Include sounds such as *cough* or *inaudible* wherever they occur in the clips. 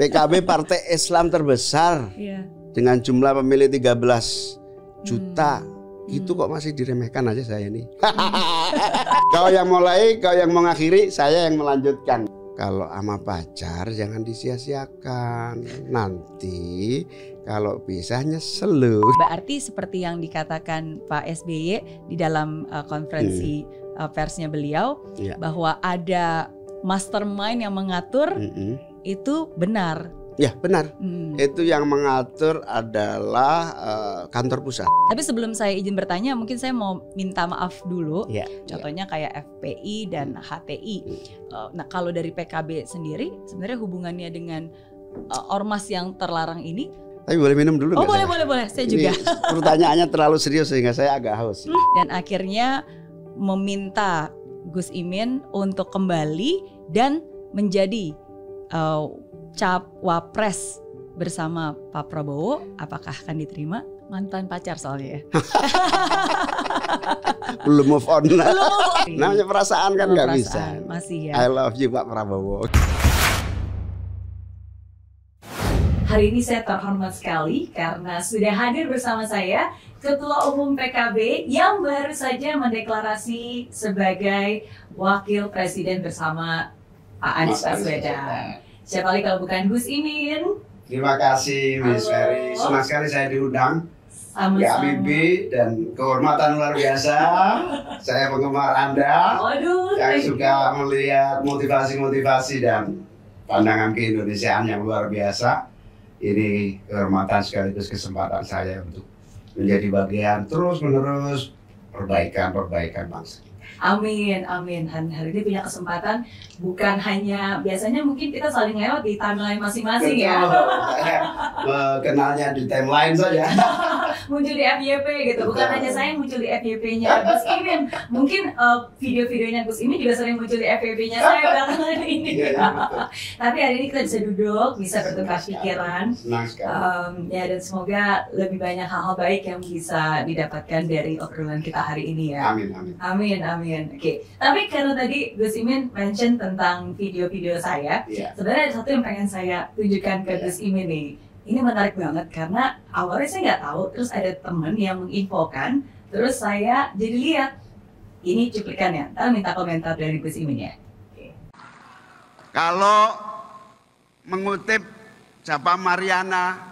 PKB partai Islam terbesar iya. dengan jumlah pemilih 13 juta. Hmm. Gitu hmm. kok masih diremehkan aja saya nih. *laughs* kau yang mulai, kau yang mengakhiri, saya yang melanjutkan. Kalau ama pacar jangan disia-siakan. Nanti kalau pisahnya nyesel Berarti seperti yang dikatakan Pak SBY di dalam uh, konferensi hmm. uh, persnya beliau yeah. bahwa ada mastermind yang mengatur mm -hmm itu benar. Ya benar. Hmm. Itu yang mengatur adalah uh, kantor pusat. Tapi sebelum saya izin bertanya, mungkin saya mau minta maaf dulu. Ya, Contohnya ya. kayak FPI dan HTI. Hmm. Uh, nah kalau dari PKB sendiri, sebenarnya hubungannya dengan uh, ormas yang terlarang ini? Tapi boleh minum dulu. Oh boleh boleh boleh. Saya ini juga. *laughs* Pertanyaannya terlalu serius sehingga saya agak haus. Hmm. Dan akhirnya meminta Gus Imin untuk kembali dan menjadi uh, cap wapres bersama Pak Prabowo apakah akan diterima mantan pacar soalnya ya *laughs* belum move on namanya perasaan kan nggak bisa masih ya I love you Pak Prabowo Hari ini saya terhormat sekali karena sudah hadir bersama saya Ketua Umum PKB yang baru saja mendeklarasi sebagai Wakil Presiden bersama Pak Anies Baswedan. Siapa lagi kalau bukan Gus Imin? Terima kasih Miss Ferry, senang sekali saya diundang. Sama -sama. Ya Bibi dan kehormatan luar biasa. *laughs* saya penggemar Anda. Aduh, yang suka melihat motivasi-motivasi dan pandangan keindonesiaan yang luar biasa. Ini kehormatan sekaligus kesempatan saya untuk menjadi bagian terus-menerus perbaikan-perbaikan bangsa. Amin, amin. Dan hari ini punya kesempatan bukan hanya biasanya mungkin kita saling lewat di timeline masing-masing ya. *laughs* Eh, eh, kenalnya di timeline saja. *laughs* muncul di FYP gitu bukan hanya saya yang muncul di FYP-nya Gus Imin mungkin uh, video-videonya Gus Imin juga sering muncul di FYP-nya saya *laughs* belakangan ini iya, iya, tapi hari ini kita bisa duduk bisa bertukar pikiran um, ya dan semoga lebih banyak hal-hal baik yang bisa didapatkan dari obrolan kita hari ini ya amin amin amin amin oke tapi karena tadi Gus Imin mention tentang video-video saya iya. sebenarnya ada satu yang pengen saya tunjukkan ke Gus Imin nih ini menarik banget karena awalnya saya nggak tahu terus ada temen yang menginfokan terus saya jadi lihat ini cuplikannya ntar minta komentar dari Gus Imin ya kalau mengutip siapa Mariana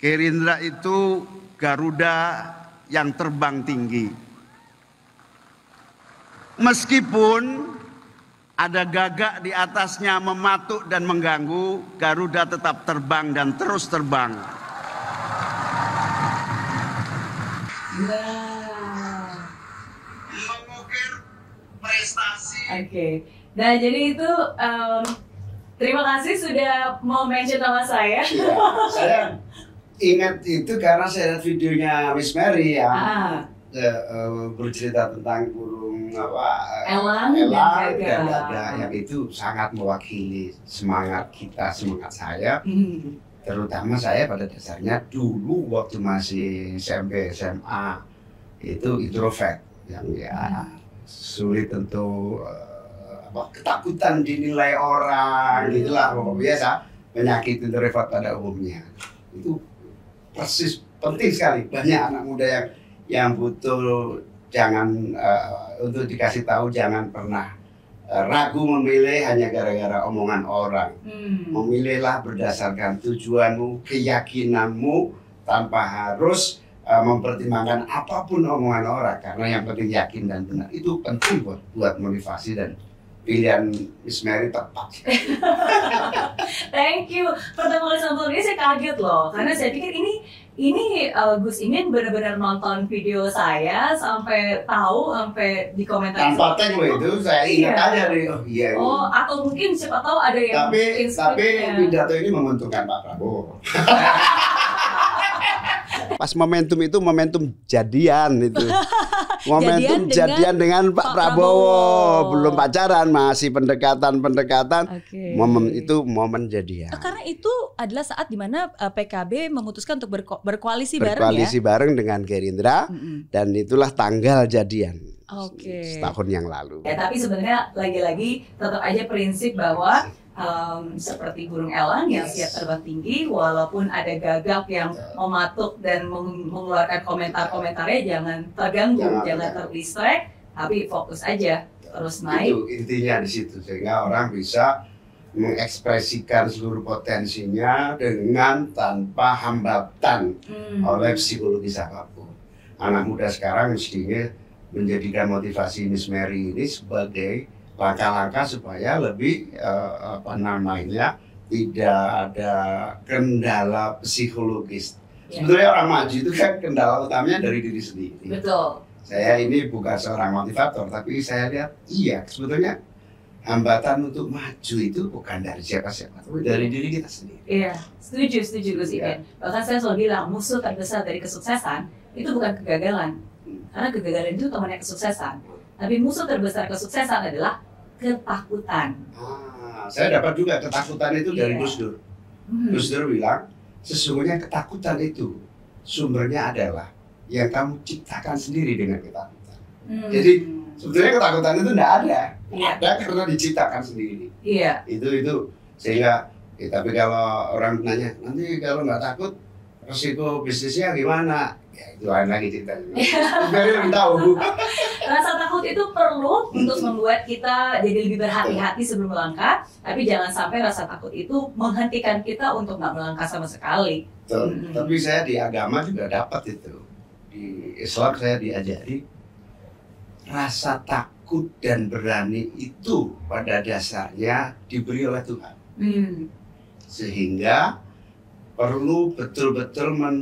Gerindra itu Garuda yang terbang tinggi meskipun ada gagak di atasnya mematuk dan mengganggu, Garuda tetap terbang dan terus terbang. Nah. Mengukir prestasi. Oke. Okay. Nah, jadi itu um, terima kasih sudah mau mention nama saya. Ya, saya ingat itu karena saya lihat videonya Miss Mary ya. Ah Eh, bercerita tentang burung apa elang, eh, elang dan gagak. yang itu sangat mewakili semangat kita semangat saya hmm. terutama saya pada dasarnya dulu waktu masih SMP SMA itu introvert yang ya sulit untuk uh, ketakutan dinilai orang hmm. gitulah biasa penyakit introvert pada umumnya itu persis penting sekali banyak anak muda yang yang butuh jangan uh, untuk dikasih tahu jangan pernah eh, ragu memilih hanya gara-gara omongan orang. Hmm. Memilihlah berdasarkan tujuanmu, keyakinanmu tanpa harus uh, mempertimbangkan apapun omongan orang karena yang penting yakin dan benar. Itu penting buat buat motivasi dan pilihan Miss Mary tepat. *laughs* Thank you. Pertama kali sampai ini saya kaget loh karena saya pikir ini ini uh, Gus Imin benar-benar nonton video saya sampai tahu sampai di komentar tag gue itu saya iya. ingat oh, iya. aja dari oh iya oh atau mungkin siapa tahu ada yang tapi tapi pidato ini menguntungkan Pak Prabowo pas momentum itu momentum jadian itu *laughs* momentum jadian, dengan, Pak Prabowo. Belum pacaran, masih pendekatan-pendekatan. Momen itu momen jadian. Eh, karena itu adalah saat dimana eh, PKB memutuskan untuk berko berkoalisi, bareng ya. Berkoalisi bareng dengan Gerindra dan itulah tanggal jadian. Setahun yang lalu. Ya, tapi sebenarnya lagi-lagi tetap aja prinsip bahwa um, seperti burung elang yang yes. siap terbang tinggi walaupun ada gagak yang mematuk dan mengeluarkan komentar-komentarnya jangan terganggu jangan, jangan terdistract tapi fokus aja terus naik itu intinya di situ sehingga orang bisa mengekspresikan seluruh potensinya dengan tanpa hambatan hmm. oleh psikologi apapun anak muda sekarang mestinya menjadikan motivasi Miss Mary ini sebagai langkah-langkah supaya lebih uh, apa namanya tidak ada kendala psikologis. Ya. Sebetulnya orang maju itu kan kendala utamanya dari diri sendiri. Betul. Saya ini bukan seorang motivator, tapi saya lihat iya sebetulnya hambatan untuk maju itu bukan dari siapa-siapa, tapi dari diri kita sendiri. Iya, setuju, setuju Gus Iben. Ya. Bahkan saya selalu bilang musuh terbesar dari kesuksesan itu bukan kegagalan, hmm. karena kegagalan itu temannya kesuksesan. Tapi musuh terbesar kesuksesan adalah ketakutan. Ah, saya dapat juga ketakutan itu yeah. dari iya. Gus Dur. Hmm. Gus Dur bilang, sesungguhnya ketakutan itu sumbernya adalah yang kamu ciptakan sendiri dengan ketakutan. Hmm. Jadi sebetulnya ketakutan itu tidak ada, yeah. ada karena diciptakan sendiri. Iya. Yeah. Itu itu sehingga, ya, tapi kalau orang nanya nanti kalau nggak takut resiko bisnisnya gimana ya itu lain lagi cerita dari *laughs* tahu rasa takut itu perlu untuk membuat kita jadi lebih berhati-hati sebelum melangkah tapi jangan sampai rasa takut itu menghentikan kita untuk nggak melangkah sama sekali Betul. -hmm. tapi saya di agama juga dapat itu di Islam saya diajari rasa takut dan berani itu pada dasarnya diberi oleh Tuhan Hmm. sehingga perlu betul-betul men,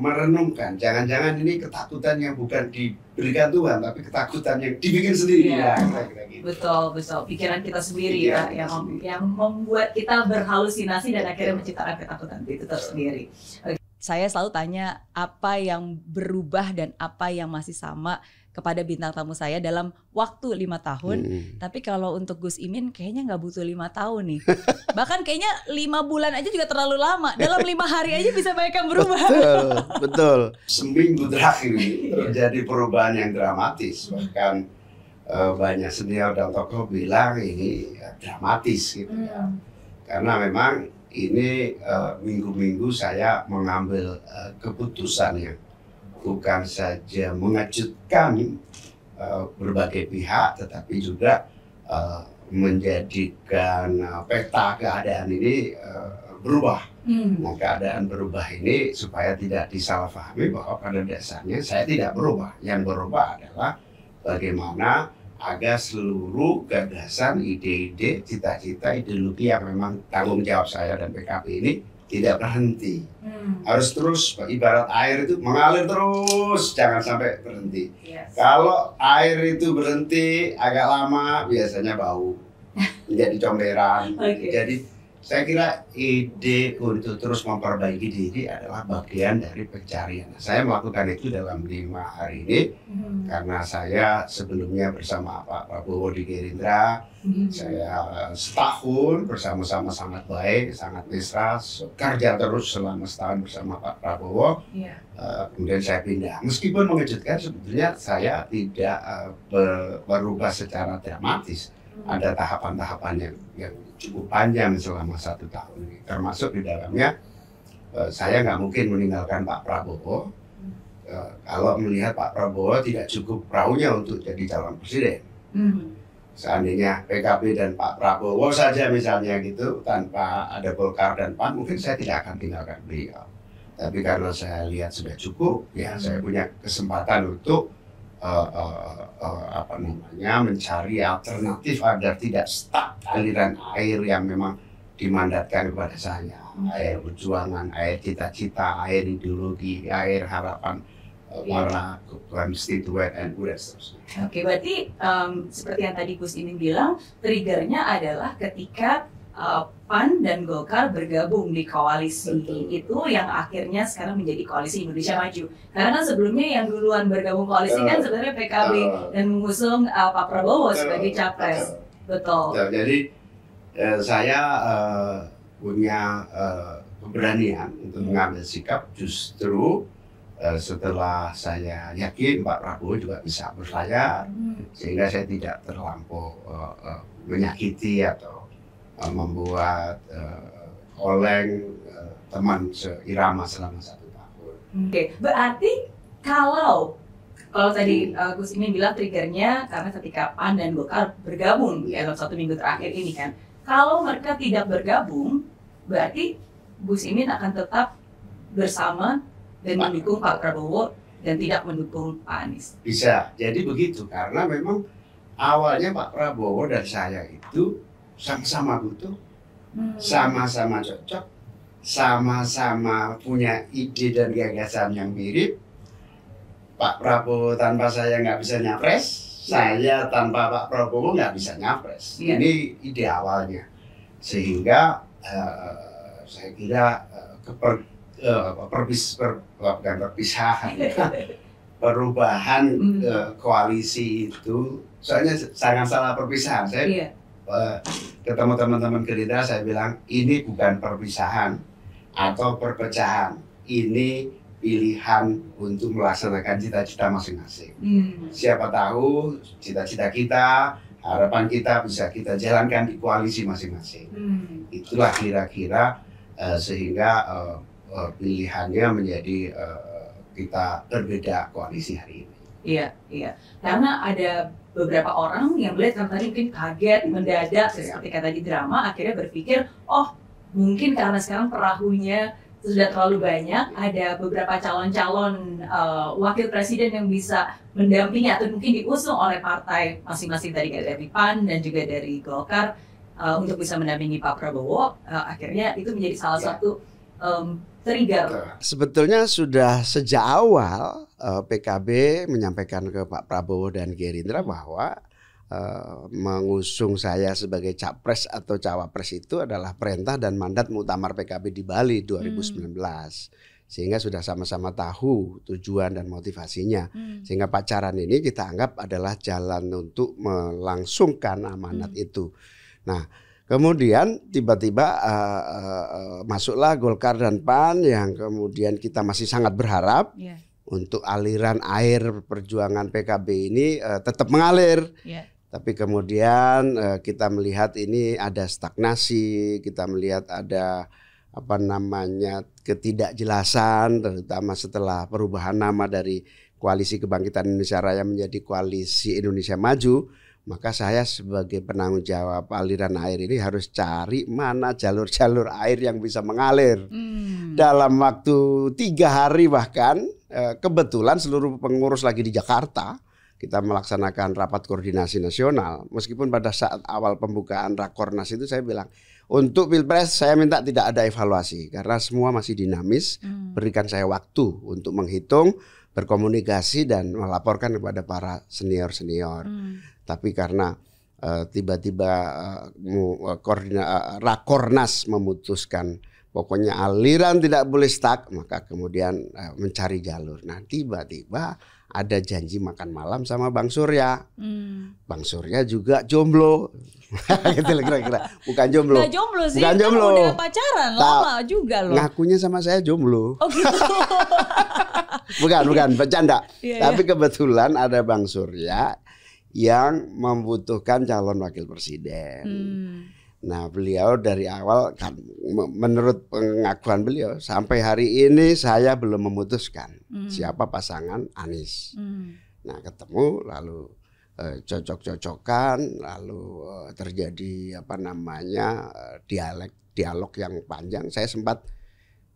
merenungkan. Jangan-jangan ini ketakutan yang bukan diberikan Tuhan, tapi ketakutan yang dibikin sendiri. ya nah, kira -kira gitu. Betul, betul. Pikiran kita sendiri ya, yang, sendiri. yang membuat kita berhalusinasi dan akhirnya menciptakan ketakutan itu tersendiri. Okay. Saya selalu tanya apa yang berubah dan apa yang masih sama kepada bintang tamu saya dalam waktu lima tahun. Hmm. Tapi kalau untuk Gus Imin kayaknya nggak butuh lima tahun nih. *laughs* Bahkan kayaknya lima bulan aja juga terlalu lama. Dalam lima hari aja bisa banyak yang berubah. Betul, betul. Seminggu terakhir ini terjadi perubahan yang dramatis. Bahkan eh, banyak senior dan tokoh bilang ini ya, dramatis gitu ya. Hmm. Karena memang ini eh, minggu-minggu uh, saya mengambil uh, keputusan yang bukan saja mengejutkan uh, eh, berbagai pihak, tetapi juga uh, menjadikan uh, peta keadaan ini uh, berubah. Hmm. Nah, keadaan berubah ini supaya tidak disalahpahami bahwa pada dasarnya saya tidak berubah. Yang berubah adalah bagaimana agar seluruh gagasan, ide-ide, cita-cita, ideologi yang memang tanggung jawab saya dan PKP ini tidak berhenti. Hmm. Harus terus, ibarat air itu mengalir terus, jangan sampai berhenti. Yes. Kalau air itu berhenti agak lama, biasanya bau, menjadi *laughs* comberan. Okay. Jadi saya kira ide untuk terus memperbaiki diri adalah bagian dari pencarian. Saya melakukan itu dalam lima hari ini hmm. karena saya sebelumnya bersama Pak Prabowo di Gerindra, hmm. saya eh, setahun bersama-sama sangat baik, sangat mesra, kerja terus selama setahun bersama Pak Prabowo. Yeah. Iya. Uh, kemudian saya pindah. Meskipun mengejutkan, sebetulnya saya tidak uh, berubah secara dramatis. Hmm. Ada tahapan-tahapan yang, yang cukup panjang selama satu tahun termasuk di dalamnya eh, saya nggak mungkin meninggalkan Pak Prabowo eh, kalau melihat Pak Prabowo tidak cukup perahunya untuk jadi calon presiden hmm. seandainya PKB dan Pak Prabowo saja misalnya gitu tanpa ada Golkar dan PAN mungkin saya tidak akan tinggalkan beliau tapi karena saya lihat sudah cukup ya saya hmm. punya kesempatan untuk uh, apa namanya mencari alternatif agar tidak stuck aliran air yang memang dimandatkan kepada saya hmm. air perjuangan air cita-cita air ideologi air harapan warna iya. konstituen NU dan seterusnya. Oke, berarti um, seperti yang tadi Gus Imin bilang, triggernya adalah ketika Eh, PAN dan Golkar bergabung di koalisi Betul. itu yang akhirnya sekarang menjadi koalisi Indonesia Maju. Karena sebelumnya yang duluan bergabung koalisi uh, kan eh, sebenarnya PKB uh, eh. dan mengusung uh, Pak Prabowo uh, sebagai capres. Uh, Betul. Ya, Jadi saya uh, punya uh, keberanian untuk hmm. mengambil sikap justru uh, setelah saya yakin Pak Prabowo juga bisa berlayar hmm. sehingga saya tidak terlampau uh, uh, menyakiti atau Eh, membuat uh, oleng uh, teman seirama selama satu tahun. Oke, okay. berarti kalau kalau tadi uh, Gus ini bilang triggernya karena ketika PAN dan Golkar bergabung ya dalam satu minggu terakhir ini kan, kalau mereka tidak bergabung, berarti Gus Imin akan tetap bersama dan Pak. mendukung Pak Prabowo dan tidak mendukung Pak Anies. Bisa, jadi begitu karena memang awalnya Pak Prabowo dan saya itu sama-sama butuh, hmm. sama-sama cocok, sama-sama punya ide dan gagasan yang mirip. Pak Prabowo tanpa saya nggak bisa nyapres, saya tanpa Pak Prabowo nggak bisa nyapres. Iya. Ini ide awalnya, sehingga uh, saya kira uh, keper, uh, eh, perpis, per, bukan perpisahan, ya. *laughs* perubahan mm. uh, koalisi itu, soalnya sangat salah perpisahan. Saya yeah ketemu teman-teman gerindra saya bilang ini bukan perpisahan atau perpecahan ini pilihan untuk melaksanakan cita-cita masing-masing hmm. siapa tahu cita-cita kita harapan kita bisa kita jalankan di koalisi masing-masing hmm. itulah kira-kira uh, sehingga uh, pilihannya menjadi uh, kita berbeda koalisi hari ini Iya, iya. Karena ada beberapa orang yang melihat kan tadi mungkin kaget, mendadak, iya. seperti kata tadi drama, akhirnya berpikir, oh mungkin karena sekarang perahunya sudah terlalu banyak, ada beberapa calon-calon uh, wakil presiden yang bisa mendampingi atau mungkin diusung oleh partai masing-masing tadi dari PAN dan juga dari Golkar uh, untuk bisa mendampingi Pak Prabowo, uh, akhirnya itu menjadi salah iya. satu um, trigger. Sebetulnya sudah sejak awal Eh, PKB menyampaikan ke Pak Prabowo dan Gerindra bahwa uh, mengusung saya sebagai capres atau cawapres itu adalah perintah dan mandat muktamar PKB di Bali 2019. Hmm. Sehingga sudah sama-sama tahu tujuan dan motivasinya. Hmm. Sehingga pacaran ini kita anggap adalah jalan untuk melangsungkan amanat hmm. itu. Nah, Kemudian tiba-tiba uh, uh, masuklah Golkar dan PAN yang kemudian kita masih sangat berharap yeah untuk aliran air perjuangan PKB ini uh, tetap mengalir. Yeah. Tapi kemudian uh, kita melihat ini ada stagnasi, kita melihat ada apa namanya ketidakjelasan terutama setelah perubahan nama dari koalisi kebangkitan Indonesia Raya menjadi koalisi Indonesia Maju maka saya sebagai penanggung jawab aliran air ini harus cari mana jalur-jalur air yang bisa mengalir. Hmm. Dalam waktu tiga hari bahkan eh, kebetulan seluruh pengurus lagi di Jakarta. Kita melaksanakan rapat koordinasi nasional. Meskipun pada saat awal pembukaan rakornas itu saya bilang, untuk pilpres saya minta tidak ada evaluasi karena semua masih dinamis. Hmm. Berikan saya waktu untuk menghitung, berkomunikasi dan melaporkan kepada para senior senior. Hmm tapi karena eh, tiba-tiba uh, uh, rakornas memutuskan pokoknya aliran tidak boleh stuck maka kemudian uh, mencari jalur nah tiba-tiba ada janji makan malam sama Bang Surya. Hmm. Bang Surya juga jomblo. *laughs* gitu kira-kira. Bukan jomblo. Nggak jomblo sih. Bukan kan jomblo. Kan udah pacaran lama lama juga loh. Ngakunya sama saya jomblo. Oh gitu. *laughs* bukan, bukan. Bercanda. Yeah, iya. Tapi yeah. kebetulan ada Bang Surya yang membutuhkan calon wakil presiden. Hmm. Nah, beliau dari awal kan menurut pengakuan beliau sampai hari ini saya belum memutuskan hmm. siapa pasangan Anies. Hmm. Nah, ketemu lalu eh, cocok-cocokan, lalu eh, terjadi apa namanya eh, dialek dialog yang panjang. Saya sempat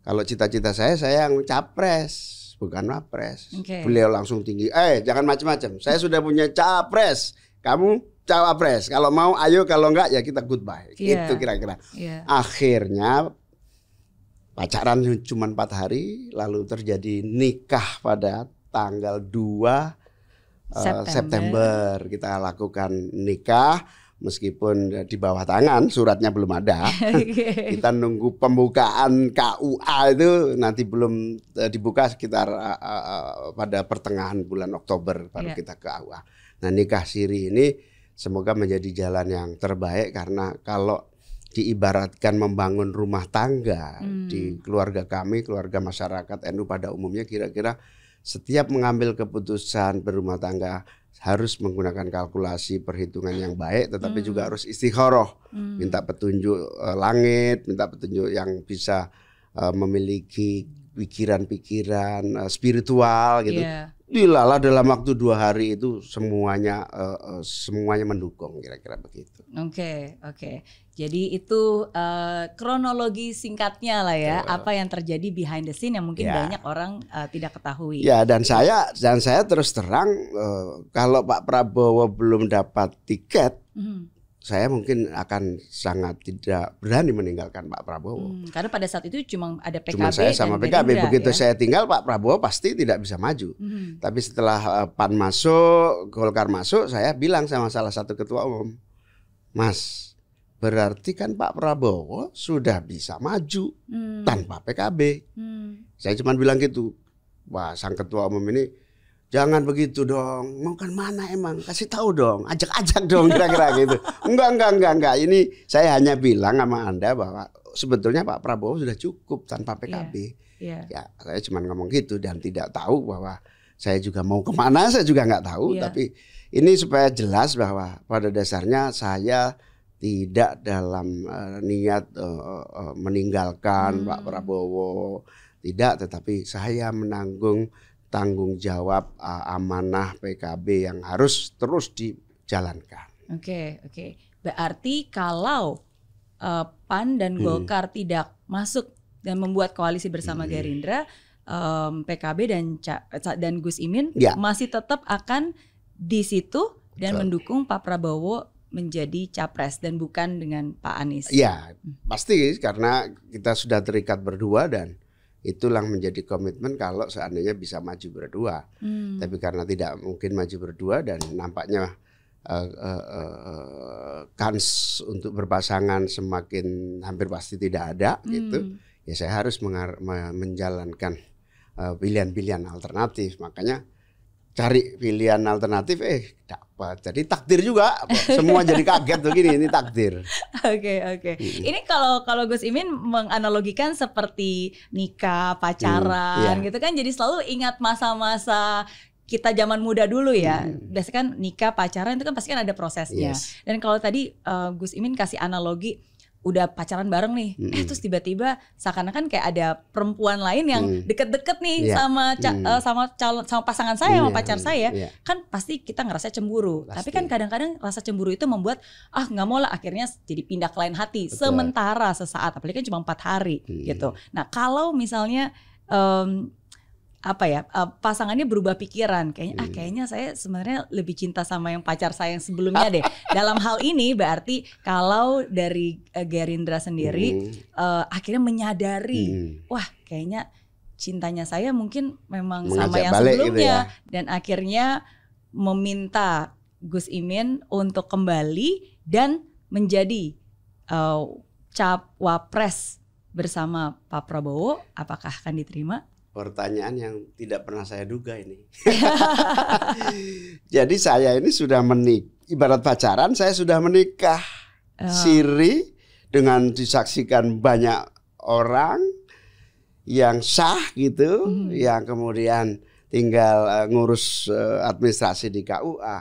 kalau cita-cita saya saya yang capres bukan wapres. Okay. Beliau langsung tinggi, eh jangan macam-macam. Saya sudah punya capres, kamu cawapres. Kalau mau ayo, kalau enggak ya kita goodbye. Yeah. Itu kira-kira. Yeah. Akhirnya pacaran cuma empat hari, lalu terjadi nikah pada tanggal 2 eh, September. Uh, September kita lakukan nikah meskipun eh, di bawah tangan suratnya belum ada. *laughs* kita nunggu pembukaan KUA itu nanti belum eh, dibuka sekitar uh, pada pertengahan bulan Oktober baru yeah. kita ke KUA. Nah, nikah siri ini semoga menjadi jalan yang terbaik karena kalau diibaratkan membangun rumah tangga hmm. di keluarga kami, keluarga masyarakat NU pada umumnya kira-kira setiap mengambil keputusan berumah tangga harus menggunakan kalkulasi perhitungan yang baik tetapi hmm. juga harus istikharah hmm. minta petunjuk uh, langit minta petunjuk yang bisa uh, memiliki pikiran-pikiran uh, spiritual gitu yeah dilala dalam waktu dua hari itu semuanya uh, semuanya mendukung kira-kira begitu. Oke okay, oke. Okay. Jadi itu uh, kronologi singkatnya lah ya apa yang terjadi behind the scene yang mungkin ya. banyak orang uh, tidak ketahui. Ya dan saya dan saya terus terang uh, kalau Pak Prabowo belum dapat tiket mm -hmm saya mungkin akan sangat tidak berani meninggalkan Pak Prabowo. Hmm, karena pada saat itu cuma ada PKB cuma saya sama PKB. Gerindra, Begitu ya? saya tinggal Pak Prabowo pasti tidak bisa maju. Hmm. Tapi setelah eh, PAN masuk, Golkar masuk, saya bilang sama salah satu ketua umum, Mas, berarti kan Pak Prabowo sudah bisa maju hmm. tanpa PKB. Hmm. Saya cuma bilang gitu. Wah, sang ketua umum ini Jangan begitu dong. Mau kan mana emang? Kasih tahu dong. Ajak-ajak dong *laughs* kira-kira gitu. Enggak, enggak, enggak, enggak. Ini saya hanya bilang sama Anda bahwa sebetulnya Pak Prabowo sudah cukup tanpa iya. PKB. Yeah, yeah. Ya, saya cuma ngomong gitu dan tidak tahu bahwa saya juga mau kemana *laughs* saya juga enggak tahu. Yeah. Tapi ini supaya jelas bahwa pada dasarnya saya tidak dalam uh, niat uh, uh, meninggalkan hmm. Pak Prabowo. Tidak, tetapi saya menanggung tanggung jawab uh, amanah PKB yang harus terus dijalankan. Oke, okay, oke. Okay. Berarti kalau uh, PAN dan hmm. Golkar hmm. tidak masuk dan membuat koalisi bersama hmm. Gerindra, um, PKB dan Ca dan Gus Imin ya. masih tetap akan di situ dan Betul. mendukung Pak Prabowo menjadi capres dan bukan dengan Pak Anies. Iya, pasti karena kita sudah terikat berdua dan itulah menjadi komitmen kalau seandainya bisa maju berdua. Hmm. Tapi karena tidak mungkin maju berdua dan nampaknya uh, uh, uh, kans untuk berpasangan semakin hampir pasti tidak ada hmm. gitu. Ya saya harus menjalankan uh, pilihan -pilihan alternatif. Makanya cari pilihan alternatif eh dapat jadi takdir juga semua jadi kaget begini ini takdir *laughs* oke okay, oke okay. hmm. ini kalau kalau Gus Imin menganalogikan seperti nikah pacaran hmm, yeah. gitu kan jadi selalu ingat masa-masa kita zaman muda dulu ya hmm. biasanya kan nikah pacaran itu kan pasti kan ada prosesnya yes. dan kalau tadi uh, Gus Imin kasih analogi udah pacaran bareng nih, mm -hmm. eh terus tiba-tiba seakan-akan kayak ada perempuan lain yang deket mm. deket-deket nih yeah. sama ca mm. uh, sama calon sama pasangan saya yeah. sama iya, pacar saya, yeah. kan pasti kita ngerasa cemburu. Pasti. Tapi kan kadang-kadang rasa cemburu itu membuat ah nggak mau lah akhirnya jadi pindah ke lain hati Betul. sementara sesaat, apalagi kan cuma empat hari mm. gitu. Nah kalau misalnya um, apa ya eh, pasangannya berubah pikiran kayaknya ah iya. kayaknya saya sebenarnya lebih cinta sama yang pacar saya yang sebelumnya deh *laughs* dalam hal ini berarti kalau dari eh, Gerindra sendiri hmm. uh, akhirnya menyadari hmm. wah kayaknya cintanya saya mungkin memang Mengajak sama yang gitu sebelumnya gitu ya. dan akhirnya meminta Gus Imin untuk kembali dan menjadi uh, cap wapres bersama Pak Prabowo apakah akan diterima pertanyaan yang tidak pernah saya duga ini. *laughs* *laughs* Jadi saya ini sudah menik, ibarat pacaran saya sudah menikah oh. siri dengan disaksikan banyak orang yang sah gitu, hmm. yang kemudian tinggal uh, ngurus uh, administrasi di KUA.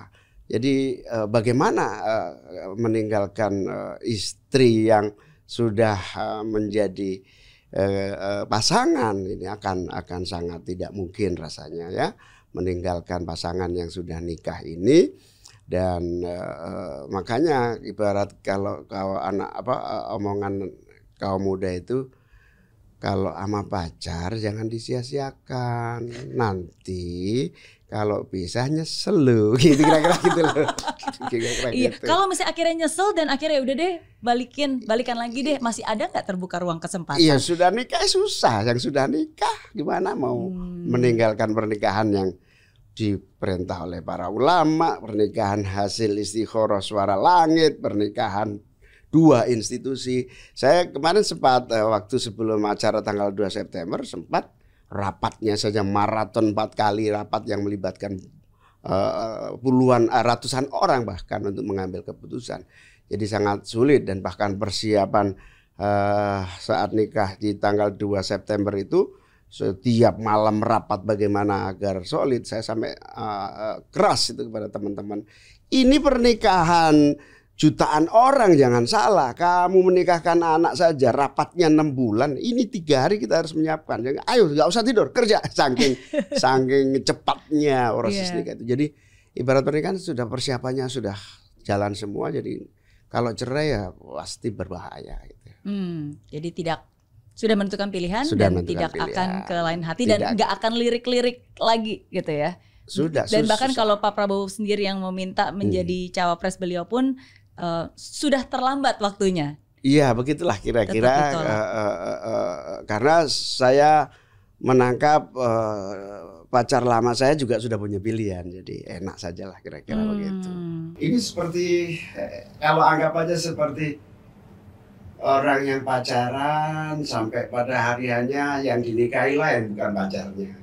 Jadi uh, bagaimana uh, meninggalkan uh, istri yang sudah uh, menjadi Eh, eh, pasangan ini akan akan sangat tidak mungkin rasanya ya meninggalkan pasangan yang sudah nikah ini dan eh, makanya ibarat kalau kau anak apa eh, omongan kaum muda itu kalau ama pacar jangan disia-siakan nanti kalau bisa nyesel lu *laughs* gitu kira-kira gitu loh *laughs* kira-kira iya gitu. kalau misalnya akhirnya nyesel dan akhirnya udah deh balikin balikan lagi deh masih ada nggak terbuka ruang kesempatan iya sudah nikah eh, susah yang sudah nikah gimana mau hmm. meninggalkan pernikahan yang diperintah oleh para ulama pernikahan hasil istikharah suara langit pernikahan dua institusi saya kemarin sempat eh, waktu sebelum acara tanggal 2 September sempat rapatnya saja maraton empat kali rapat yang melibatkan uh, puluhan uh, ratusan orang bahkan untuk mengambil keputusan. Jadi sangat sulit dan bahkan persiapan uh, saat nikah di tanggal 2 September itu setiap malam rapat bagaimana agar solid saya sampai uh, keras itu kepada teman-teman. Ini pernikahan jutaan orang jangan salah kamu menikahkan anak saja rapatnya enam bulan ini tiga hari kita harus menyiapkan jadi ayo nggak usah tidur kerja *laughs* saking saking cepatnya proses yeah. nikah itu jadi ibarat pernikahan sudah persiapannya sudah jalan semua jadi kalau cerai ya pasti berbahaya gitu. Hmm, jadi tidak sudah menentukan pilihan sudah dan menentukan tidak pilihan. akan ke lain hati tidak. dan nggak akan lirik-lirik lagi gitu ya. Sudah. Dan sus, bahkan sus. kalau Pak Prabowo sendiri yang meminta menjadi hmm. cawapres beliau pun uh, sudah terlambat waktunya. Iya, begitulah kira-kira uh, uh, uh, karena saya menangkap uh, pacar lama saya juga sudah punya pilihan, jadi enak sajalah kira-kira hmm. begitu. Ini seperti eh, kalau anggap aja seperti orang yang pacaran sampai pada hariannya yang dinikahi lain bukan pacarnya.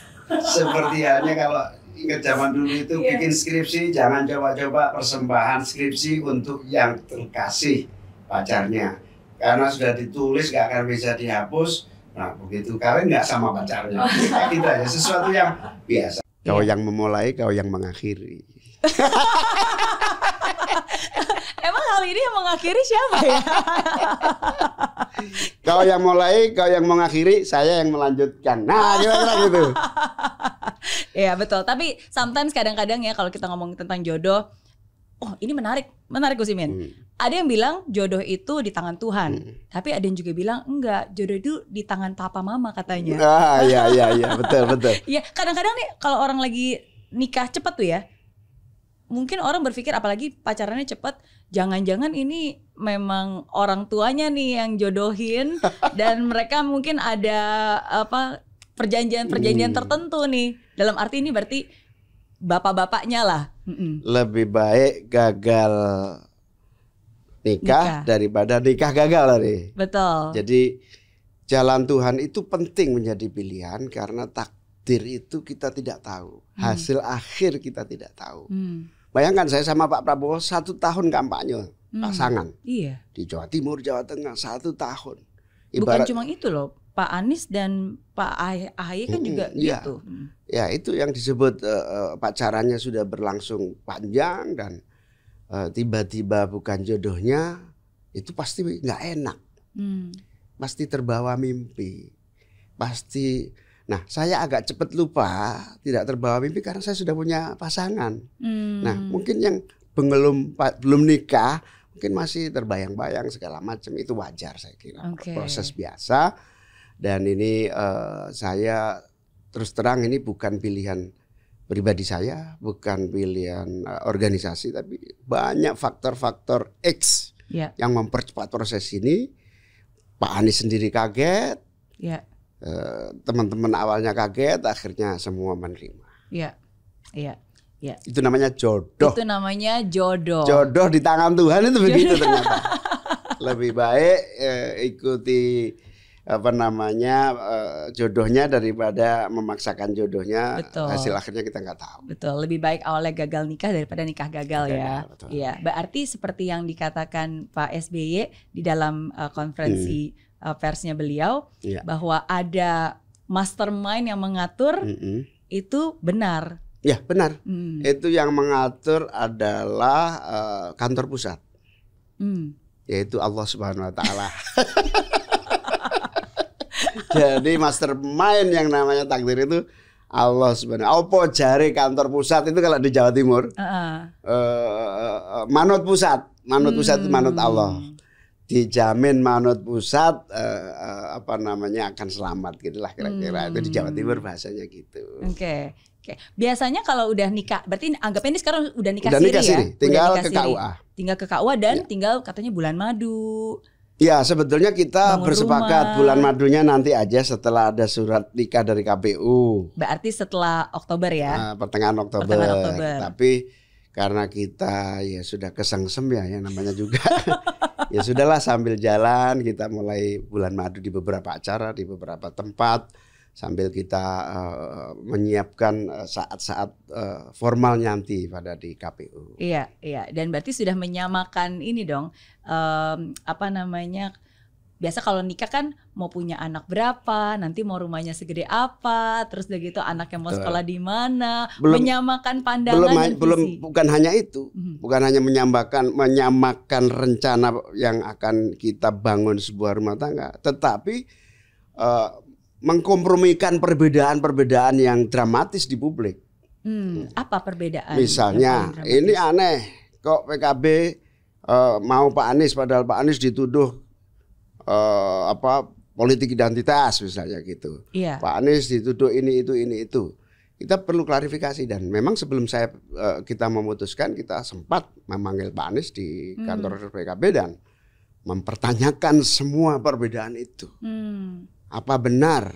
*laughs* seperti halnya kalau ke zaman dulu itu yeah. bikin skripsi jangan coba-coba persembahan skripsi untuk yang terkasih pacarnya karena sudah ditulis gak akan bisa dihapus nah begitu kalian nggak sama pacarnya oh. kita gitu ya sesuatu yang biasa kau yang memulai kau yang mengakhiri *laughs* kali ini yang mengakhiri siapa ya? *laughs* kau yang mulai, kau yang mengakhiri, saya yang melanjutkan. Nah, gimana gitu. *laughs* Iya betul. Tapi sometimes kadang-kadang ya kalau kita ngomong tentang jodoh, oh ini menarik, menarik Gus Imin. Hmm. Ada yang bilang jodoh itu di tangan Tuhan, hmm. tapi ada yang juga bilang enggak, jodoh itu di tangan papa mama katanya. *laughs* Ah iya iya iya betul betul. Iya kadang-kadang nih kalau orang lagi nikah cepat tuh ya, mungkin orang berpikir apalagi pacarannya cepat, jangan-jangan ini memang orang tuanya nih yang jodohin *laughs* dan mereka mungkin ada apa perjanjian-perjanjian hmm. tertentu nih. Dalam arti ini berarti bapak-bapaknya lah. Lebih baik gagal nikah, nikah daripada nikah gagal tadi. Betul. Jadi jalan Tuhan itu penting menjadi pilihan karena takdir itu kita tidak tahu, hmm. hasil akhir kita tidak tahu. Hmm. Bayangkan saya sama Pak Prabowo satu tahun kampanye hmm. pasangan. Iya. Di Jawa Timur, Jawa Tengah satu tahun. Ibarat, Bukan cuma itu loh, Pak Anies dan Pak Ahy kan hmm, juga iya. gitu. Hmm. Ya itu yang disebut uh, pacarannya sudah berlangsung panjang dan tiba eh, tiba-tiba bukan jodohnya itu pasti nggak enak. Hmm. Pasti terbawa mimpi. Pasti Nah, saya agak cepat lupa, tidak terbawa mimpi karena saya sudah punya pasangan. Hmm. Nah, mungkin yang belum belum nikah mungkin masih terbayang-bayang segala macam itu wajar saya kira okay. proses biasa dan ini uh, saya terus terang ini bukan pilihan pribadi saya bukan pilihan uh, organisasi tapi banyak faktor-faktor X yeah. yang mempercepat proses ini Pak Anies sendiri kaget yeah Eh, teman-teman awalnya kaget akhirnya semua menerima. Iya. Iya. iya. Itu namanya jodoh. Itu namanya jodoh. Jodoh di tangan Tuhan itu begitu ternyata. Lebih baik eh, ikuti apa namanya eh, jodohnya daripada memaksakan jodohnya. Betul. Hasil akhirnya kita nggak tahu. Betul. Lebih baik awalnya gagal nikah daripada nikah gagal, ya. gagal ya. Iya. Berarti seperti yang dikatakan Pak SBY di dalam uh, konferensi hmm uh, beliau yeah. bahwa ada mastermind yang mengatur mm -hmm. itu benar. Ya benar. Mm. Itu yang mengatur adalah uh, kantor pusat, mm. yaitu Allah Subhanahu Wa Taala. *laughs* Jadi mastermind yang namanya takdir itu Allah sebenarnya. Apa jari kantor pusat itu kalau di Jawa Timur, uh -uh. Uh, manut pusat, manut pusat itu manut hmm. Allah dijamin manut pusat uh, uh, apa namanya akan selamat gitulah kira-kira hmm. itu di Jawa hmm. Timur bahasanya gitu. Oke. Okay. Oke. Biasanya kalau udah nikah, berarti anggap ini sekarang udah nikah udah siri nikah ya. Tinggal udah nikah ke KUA. Siri. Tinggal ke KUA dan ya. tinggal katanya bulan madu. Ya, sebetulnya kita Bangun bersepakat rumah. bulan madunya nanti aja setelah ada surat nikah dari KPU. Berarti setelah Oktober ya? Nah, pertengahan Oktober. Pertengahan Oktober. Tapi karena kita ya sudah kesengsem ya yang namanya juga *laughs* ya sudahlah sambil jalan kita mulai bulan madu di beberapa acara di beberapa tempat sambil kita uh, menyiapkan eh, saat-saat uh, formal nanti pada di KPU. Iya, iya. Dan berarti sudah menyamakan ini dong um, apa namanya biasa kalau nikah kan mau punya anak berapa, nanti mau rumahnya segede apa, terus udah gitu anaknya mau sekolah di mana, menyamakan pandangan belum, gitu belum bukan hanya itu, hmm. bukan hanya menyamakan menyamakan rencana yang akan kita bangun sebuah rumah tangga, tetapi uh, mengkompromikan perbedaan-perbedaan yang dramatis di publik. Hmm, hmm. apa perbedaan? Misalnya, ini aneh kok PKB uh, eh, mau Pak Anies padahal Pak Anies dituduh uh, apa politik identitas misalnya gitu. Iya. Pak Anies dituduh ini itu ini itu. Kita perlu klarifikasi dan memang sebelum saya uh, kita memutuskan kita sempat memanggil Pak Anies di hmm. kantor hmm. PKB dan mempertanyakan semua perbedaan itu. Hmm. Apa benar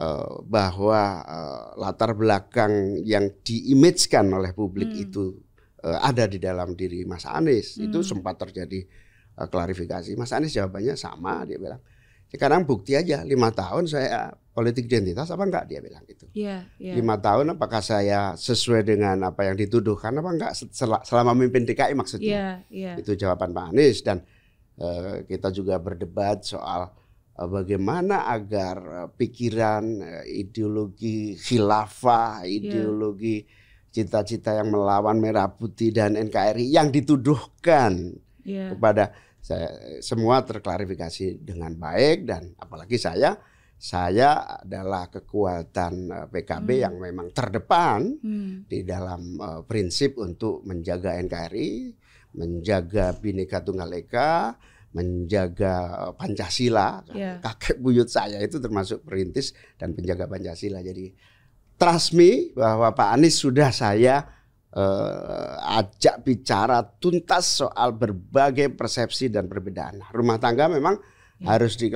uh, bahwa uh, latar belakang yang diimajinkan oleh publik hmm. itu uh, ada di dalam diri Mas Anies? Hmm. Itu sempat terjadi Eh, klarifikasi. Mas Anies jawabannya sama dia bilang. Sekarang bukti aja lima tahun saya politik identitas apa enggak dia bilang gitu. Yeah, yeah. Lima tahun apakah saya sesuai dengan apa yang dituduhkan apa enggak selama memimpin DKI maksudnya. Yeah, iya. Itu jawaban Pak Anies dan uh, kita juga berdebat soal uh, bagaimana agar uh, pikiran ideologi khilafah iya. ideologi cita-cita yang melawan merah putih dan NKRI yang dituduhkan yeah. kepada saya semua terklarifikasi dengan baik dan apalagi saya saya adalah kekuatan eh, PKB hmm. yang memang terdepan hmm. di dalam uh, prinsip untuk menjaga NKRI, menjaga Bhinneka Tunggal Eka, menjaga eh, Pancasila. Yeah. Kakek buyut saya itu termasuk perintis dan penjaga Pancasila. Jadi trust me bahwa Pak Anies sudah saya eh, ajak bicara tuntas soal berbagai persepsi dan perbedaan. Rumah tangga memang ya. harus di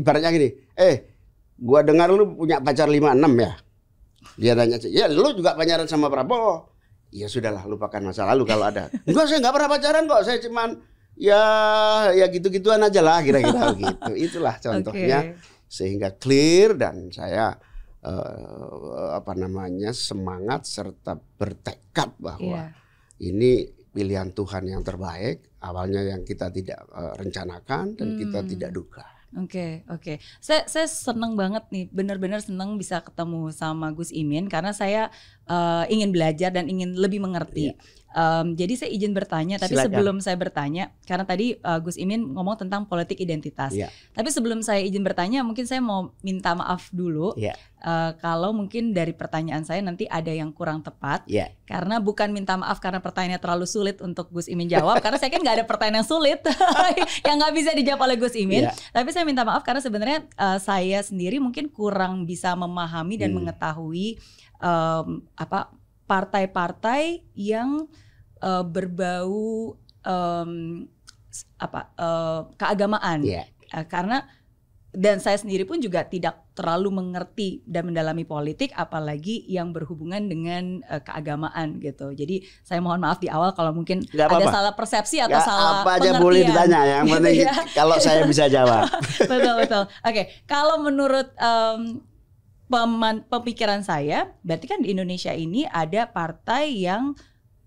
ibaratnya gini, eh gua dengar lu punya pacar 5 6 ya. Dia tanya, "Ya, lu juga pacaran sama Prabowo." Ya sudahlah, lupakan masa lalu kalau ada. *laughs* Enggak, saya enggak pernah pacaran kok. Saya cuman ya ya gitu-gituan aja lah kira-kira *laughs* gitu. Itulah contohnya okay. sehingga clear dan saya uh, apa namanya semangat serta bertekad bahwa yeah. ini pilihan Tuhan yang terbaik awalnya yang kita tidak uh, rencanakan dan hmm. kita tidak duga. Oke, okay, oke. Okay. Saya saya senang banget nih, benar-benar senang bisa ketemu sama Gus Imin karena saya uh, ingin belajar dan ingin lebih mengerti. Yeah. Iya. Um, jadi saya izin bertanya, tapi Silakan. sebelum saya bertanya, karena tadi uh, Gus Imin ngomong tentang politik identitas. Yeah. Tapi sebelum saya izin bertanya, mungkin saya mau minta maaf dulu yeah. Iya. uh, kalau mungkin dari pertanyaan saya nanti ada yang kurang tepat. Yeah. Karena bukan minta maaf karena pertanyaannya terlalu sulit untuk Gus Imin jawab, karena saya kan nggak ada pertanyaan yang sulit *laughs* yang nggak bisa dijawab oleh Gus Imin. Yeah. Tapi saya minta maaf karena sebenarnya uh, saya sendiri mungkin kurang bisa memahami dan hmm. mengetahui um, apa partai-partai yang uh, berbau um, apa uh, keagamaan yeah. Iya. uh, karena dan saya sendiri pun juga tidak terlalu mengerti dan mendalami politik apalagi yang berhubungan dengan uh, keagamaan gitu. Jadi saya mohon maaf di awal kalau mungkin Gak ada apa ada salah persepsi atau Gak salah apa aja boleh ditanya yang gitu penting gitu kalau saya bisa jawab. *laughs* betul betul. Oke, okay. kalau menurut um, pemikiran saya, berarti kan di Indonesia ini ada partai yang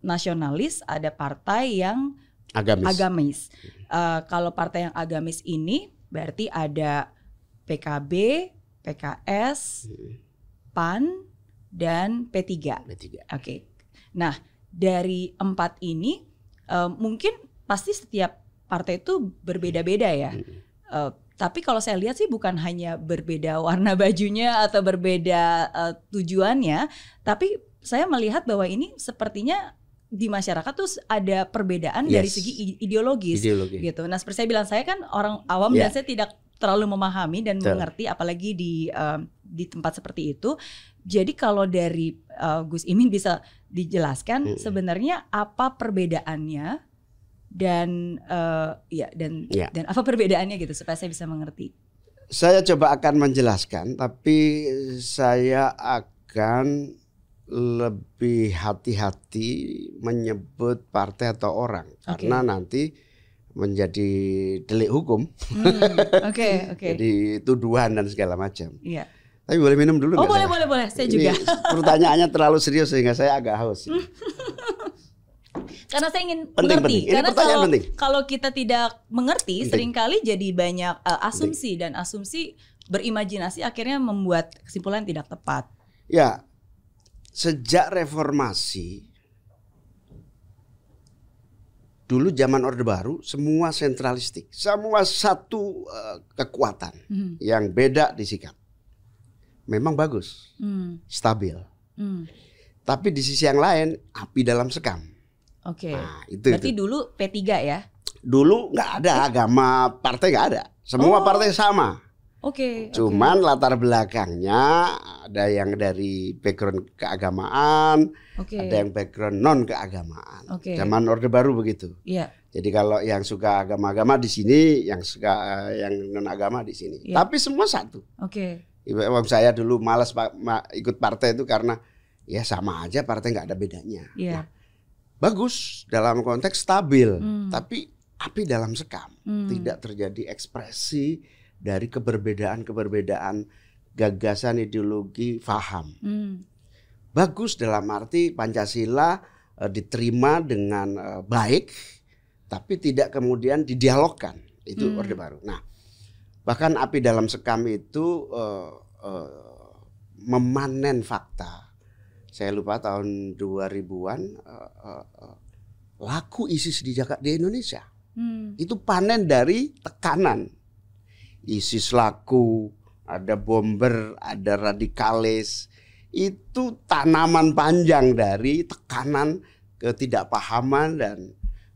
nasionalis, ada partai yang agamis. agamis. Uh, kalau partai yang agamis ini berarti ada PKB, PKS, hmm. PAN, dan P3. P3. Oke. Okay. Nah, dari empat ini uh, mungkin pasti setiap partai itu berbeda-beda ya. Uh, tapi kalau saya lihat sih bukan hanya berbeda warna *laughs* bajunya atau berbeda uh, tujuannya, tapi saya melihat bahwa ini sepertinya di masyarakat tuh ada perbedaan yes. dari segi ideologis Ideologi. gitu. Nah, seperti saya bilang saya kan orang awam yeah. dan saya tidak terlalu memahami dan Betul. mengerti apalagi di uh, di tempat seperti itu. Jadi kalau dari uh, Gus Imin bisa dijelaskan hmm. sebenarnya apa perbedaannya dan uh, ya dan ya. dan apa perbedaannya gitu supaya saya bisa mengerti. Saya coba akan menjelaskan tapi saya akan lebih hati-hati menyebut partai atau orang okay. karena nanti menjadi delik hukum. Oke, hmm, oke. Okay, *laughs* okay. Jadi tuduhan dan segala macam. Iya. Tapi boleh minum dulu Oh, boleh, boleh, boleh. Saya Ini juga. Pertanyaannya terlalu serius sehingga saya agak haus. *laughs* Karena saya ingin penting, mengerti. Penting. Karena kalau kalau kita tidak mengerti, penting. seringkali jadi banyak uh, asumsi penting. dan asumsi berimajinasi akhirnya membuat kesimpulan tidak tepat. Ya, sejak reformasi dulu zaman Orde Baru semua sentralistik, semua satu uh, kekuatan hmm. yang beda disikat. Memang bagus, hmm. stabil. Hmm. Tapi di sisi yang lain api dalam sekam. Oke. Okay. Nah, itu. Berarti itu. dulu P3 ya? Dulu nggak ada agama partai nggak ada. Semua oh. partai sama. Oke. Okay, Cuman okay. latar belakangnya ada yang dari background keagamaan, okay. ada yang background non keagamaan. Okay. Zaman Orde Baru begitu. Iya. Yeah. Jadi kalau yang suka agama-agama di sini, yang suka eh, yang non agama di sini. Yeah. Tapi semua satu. Oke. Okay. Ibu eh, saya dulu malas ikut partai itu karena ya sama aja partai nggak ada bedanya. Iya. Yeah. Nah, bagus dalam konteks stabil, hmm. tapi api dalam sekam. Hmm. Tidak terjadi ekspresi dari keberbedaan-keberbedaan gagasan, ideologi, faham. Hmm. Bagus dalam arti Pancasila e, diterima dengan e, baik, tapi tidak kemudian didialogkan. Itu hmm. Orde Baru. Nah, bahkan api dalam sekam itu e, e, memanen fakta saya lupa tahun 2000-an uh, uh, laku ISIS di Jakarta di Indonesia. Hmm. Itu panen dari tekanan. ISIS laku, ada bomber, ada radikalis. Itu tanaman panjang dari tekanan ketidakpahaman dan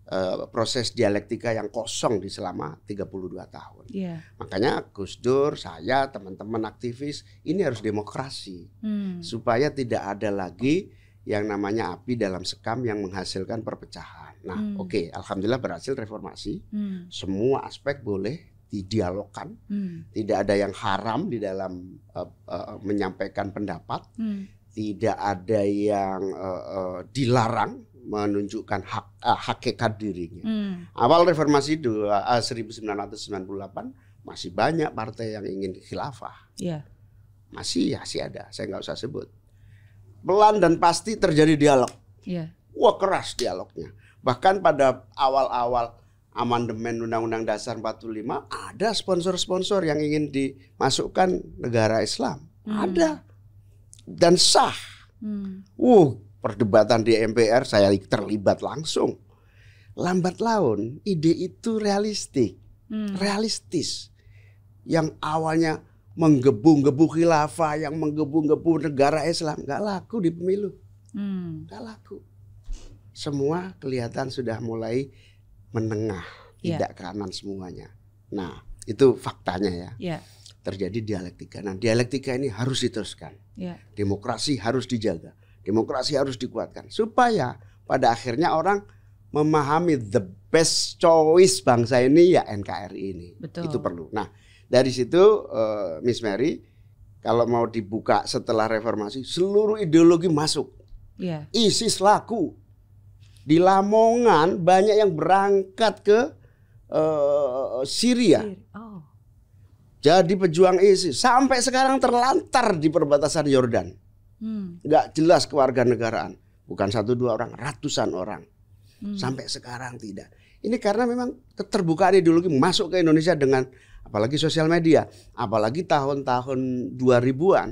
Eh, proses dialektika yang kosong di selama 32 tahun. Yeah. Makanya Gus Dur, saya, teman-teman aktivis ini harus demokrasi hmm. supaya tidak ada lagi yang namanya api dalam sekam yang menghasilkan perpecahan. Nah, hmm. oke, okay, alhamdulillah berhasil reformasi. Hmm. Semua aspek boleh didialogkan. Hmm. Tidak ada yang haram di dalam uh, uh, menyampaikan pendapat. Hmm. Tidak ada yang uh, uh, dilarang menunjukkan hak uh, hakikat dirinya. Hmm. Awal reformasi itu, uh, 1998 masih banyak partai yang ingin khilafah. Yeah. Masih ya sih ada, saya nggak usah sebut. Pelan dan pasti terjadi dialog. Yeah. Wah keras dialognya. Bahkan pada awal-awal amandemen Undang-Undang Dasar 45 ada sponsor-sponsor yang ingin dimasukkan negara Islam. Hmm. Ada dan sah. Hmm. Uh, perdebatan di MPR saya terlibat langsung. Lambat laun ide itu realistik, hmm. realistis. Yang awalnya menggebu-gebu khilafah, yang menggebu-gebu negara Islam nggak laku di pemilu, hmm. laku. Semua kelihatan sudah mulai menengah, yeah. tidak kanan semuanya. Nah itu faktanya ya. Yeah terjadi dialektika. Nah, dialektika ini harus diteruskan. Yeah. Demokrasi harus dijaga. Demokrasi harus dikuatkan supaya pada akhirnya orang memahami the best choice bangsa ini ya NKRI ini. Betul. Itu perlu. Nah, dari situ uh, Miss Mary kalau mau dibuka setelah reformasi seluruh ideologi masuk. Yeah. ISIS laku. Di Lamongan banyak yang berangkat ke uh, Syria. Oh. Jadi pejuang ISIS sampai sekarang terlantar di perbatasan Yordania. Hmm. Nggak jelas kewarganegaraan. Bukan satu dua orang, ratusan orang. Hmm. Sampai sekarang tidak. Ini karena memang keterbukaan ideologi masuk ke Indonesia dengan apalagi sosial media, apalagi tahun-tahun 2000-an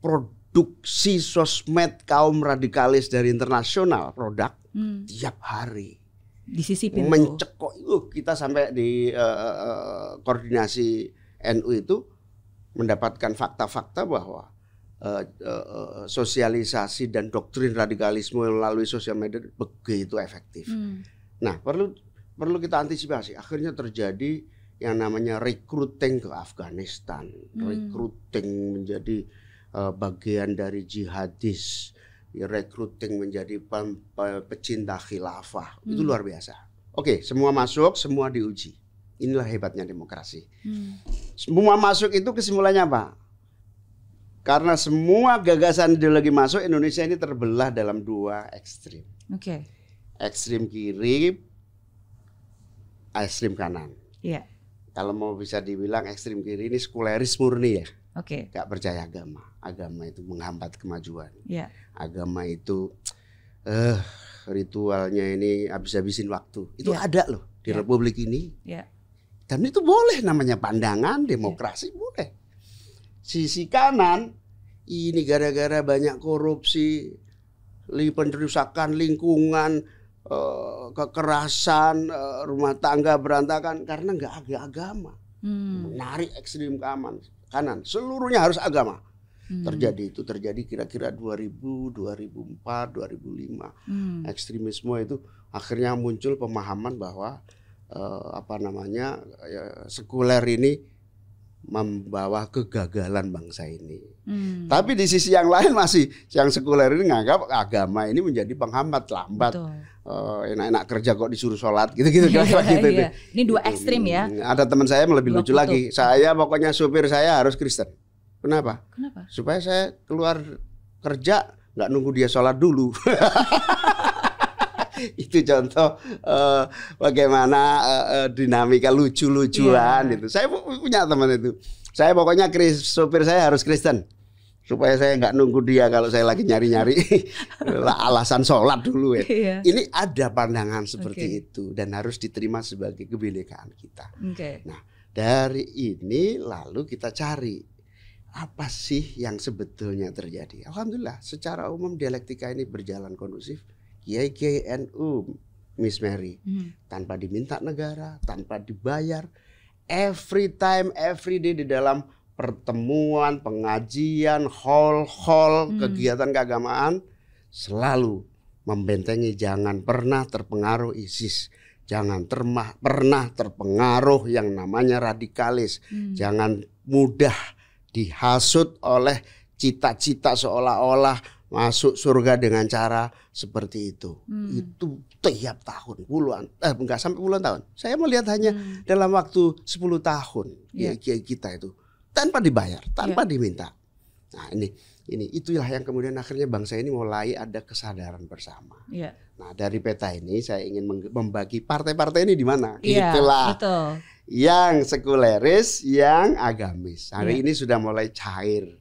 produksi sosmed kaum radikalis dari internasional produk hmm. tiap hari di disisipin mencekok uh, kita sampai di uh, koordinasi NU itu mendapatkan fakta-fakta bahwa uh, uh, sosialisasi dan doktrin radikalisme melalui sosial media begitu efektif. Hmm. Nah, perlu perlu kita antisipasi. Akhirnya terjadi yang namanya recruiting ke Afghanistan, hmm. recruiting menjadi uh, bagian dari jihadis, recruiting menjadi pe pe, pecinta khilafah. Hmm. Itu luar biasa. Oke, semua masuk, semua diuji. Inilah hebatnya demokrasi. Hmm. Semua masuk itu kesimpulannya apa? Karena semua gagasan ideologi masuk Indonesia ini terbelah dalam dua ekstrim. Oke. Okay. Ekstrim kiri, ekstrim kanan. Iya. Yeah. Kalau mau bisa dibilang ekstrim kiri ini sekuleris murni ya. Oke. Okay. Gak percaya agama. Agama itu menghambat kemajuan. Iya. Yeah. Agama itu eh uh, ritualnya ini habis-habisin waktu. Itu yeah. ada loh di yeah. republik ini. Yeah. Dan itu boleh namanya pandangan, demokrasi yeah. boleh sisi kanan ini gara-gara banyak korupsi, penderusakan lingkungan, eh, kekerasan, eh, rumah tangga berantakan karena nggak ada agama. Hmm. Menarik ekstrim kanan, kanan seluruhnya harus agama. Hmm. Terjadi itu terjadi kira-kira 2000, 2004, 2005. Hmm. Ekstremisme itu akhirnya muncul pemahaman bahwa eh, apa namanya ya, sekuler ini membawa kegagalan bangsa ini. Hmm. Tapi di sisi yang lain masih yang sekuler ini nganggap agama ini menjadi penghambat lambat. Oh, enak-enak uh, kerja kok disuruh sholat gitu-gitu gitu, gitu. gitu, Ini dua gitu. ekstrim ya. Hmm, ada teman saya yang lebih lucu itu. lagi. Saya pokoknya supir saya harus Kristen. Kenapa? Kenapa? Supaya saya keluar kerja nggak nunggu dia sholat dulu. *laughs* *laughs* itu contoh uh, bagaimana uh, dinamika lucu-lucuan yeah. itu. Saya punya teman itu. Saya pokoknya kris, sopir saya harus Kristen supaya saya nggak nunggu dia kalau saya lagi nyari-nyari *laughs* alasan sholat dulu ya. Yeah. Ini ada pandangan seperti okay. itu dan harus diterima sebagai kebinekaan kita. Okay. Nah dari ini lalu kita cari apa sih yang sebetulnya terjadi. Alhamdulillah secara umum dialektika ini berjalan kondusif kiai-kiai NU Miss Mary hmm. tanpa diminta negara, tanpa dibayar. Every time, every day di dalam pertemuan, pengajian, hall-hall, hmm. kegiatan keagamaan selalu membentengi jangan pernah terpengaruh ISIS. Jangan termah, pernah terpengaruh yang namanya radikalis. Hmm. Jangan mudah dihasut oleh cita-cita seolah-olah masuk surga dengan cara seperti itu. Hmm. Itu tiap tahun puluhan eh enggak sampai puluhan tahun. Saya melihat hanya hmm. dalam waktu 10 tahun yeah. ya kita itu tanpa dibayar, tanpa yeah. diminta. Nah, ini ini itulah yang kemudian akhirnya bangsa ini mulai ada kesadaran bersama. Yeah. Nah, dari peta ini saya ingin membagi partai-partai ini di mana. Yeah, Itulah. Betul. Yang sekuleris, yang agamis. Hari yeah. ini sudah mulai cair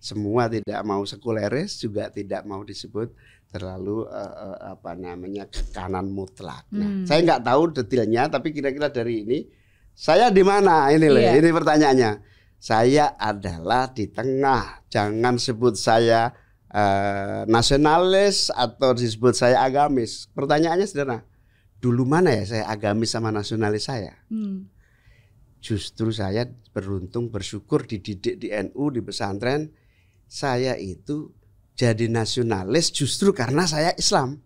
semua tidak mau sekuleris juga tidak mau disebut terlalu uh, apa namanya kanan mutlak. Nah, hmm. Nah, saya nggak tahu detailnya tapi kira-kira dari ini saya di mana ini loh. Yeah. Iya. Ini pertanyaannya. Saya adalah di tengah. Jangan sebut saya uh, nasionalis atau disebut saya agamis. Pertanyaannya sederhana. Dulu mana ya saya agamis sama nasionalis saya? Hmm. Justru saya beruntung bersyukur dididik di NU di pesantren saya itu jadi nasionalis justru karena saya Islam.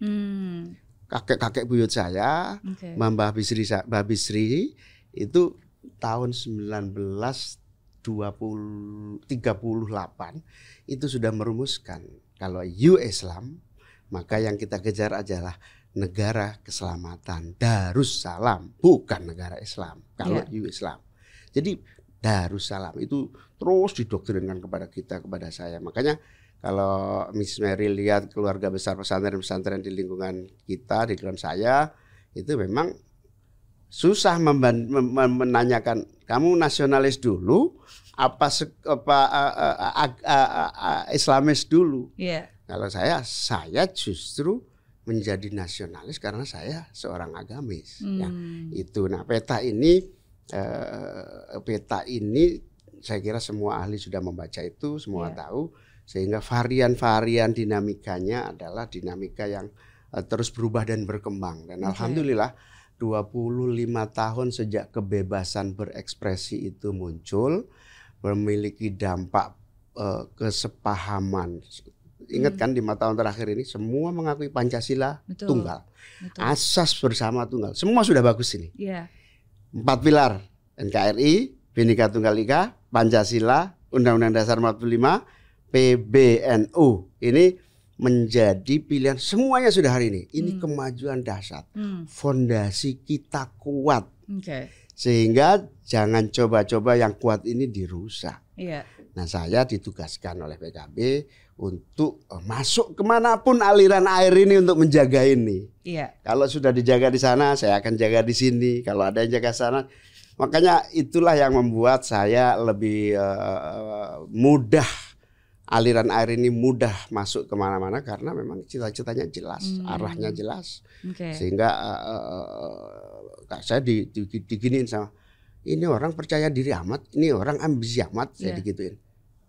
Hmm. Kakek-kakek buyut saya, okay. Mbah Bisri, Mbah Bisri itu tahun 1938 itu sudah merumuskan kalau you Islam maka yang kita kejar adalah negara keselamatan Darussalam bukan negara Islam kalau yeah. you Islam. Jadi Darussalam itu terus didoktrinkan kepada kita kepada saya makanya kalau Miss Mary lihat keluarga besar pesantren-pesantren di lingkungan kita di lingkungan saya itu memang susah menanyakan kamu nasionalis dulu apa apa uh, uh, uh, uh, uh, Islamis dulu. Yeah. Kalau saya saya justru menjadi nasionalis karena saya seorang agamis. Ya. Hmm. Ya, itu. Nah peta ini uh, peta ini saya kira semua ahli sudah membaca itu, semua yeah. tahu sehingga varian-varian dinamikanya adalah dinamika yang uh, terus berubah dan berkembang dan okay. alhamdulillah 25 tahun sejak kebebasan berekspresi itu muncul memiliki dampak uh, kesepahaman. Ingat hmm. kan lima tahun terakhir ini semua mengakui Pancasila Betul. tunggal. Betul. Asas bersama tunggal. Semua sudah bagus ini. Yeah. Empat pilar NKRI, Bhinneka Tunggal Ika, Pancasila, Undang-Undang Dasar 45, PBNU. Ini menjadi pilihan semuanya sudah hari ini. Ini hmm. kemajuan dasar, Hmm. Fondasi kita kuat. Okay. Sehingga jangan coba-coba yang kuat ini dirusak. Yeah. Nah, saya ditugaskan oleh PKB untuk eh, masuk kemanapun aliran air ini untuk menjaga ini. Yeah. Kalau sudah dijaga di sana, saya akan jaga di sini. Kalau ada yang jaga sana, Makanya itulah yang membuat saya lebih uh, mudah aliran air ini mudah masuk kemana-mana karena memang cita-citanya jelas, hmm. arahnya jelas, okay. sehingga uh, saya di, diginiin sama ini orang percaya diri amat, ini orang ambisi amat, yeah. saya iya. digituin.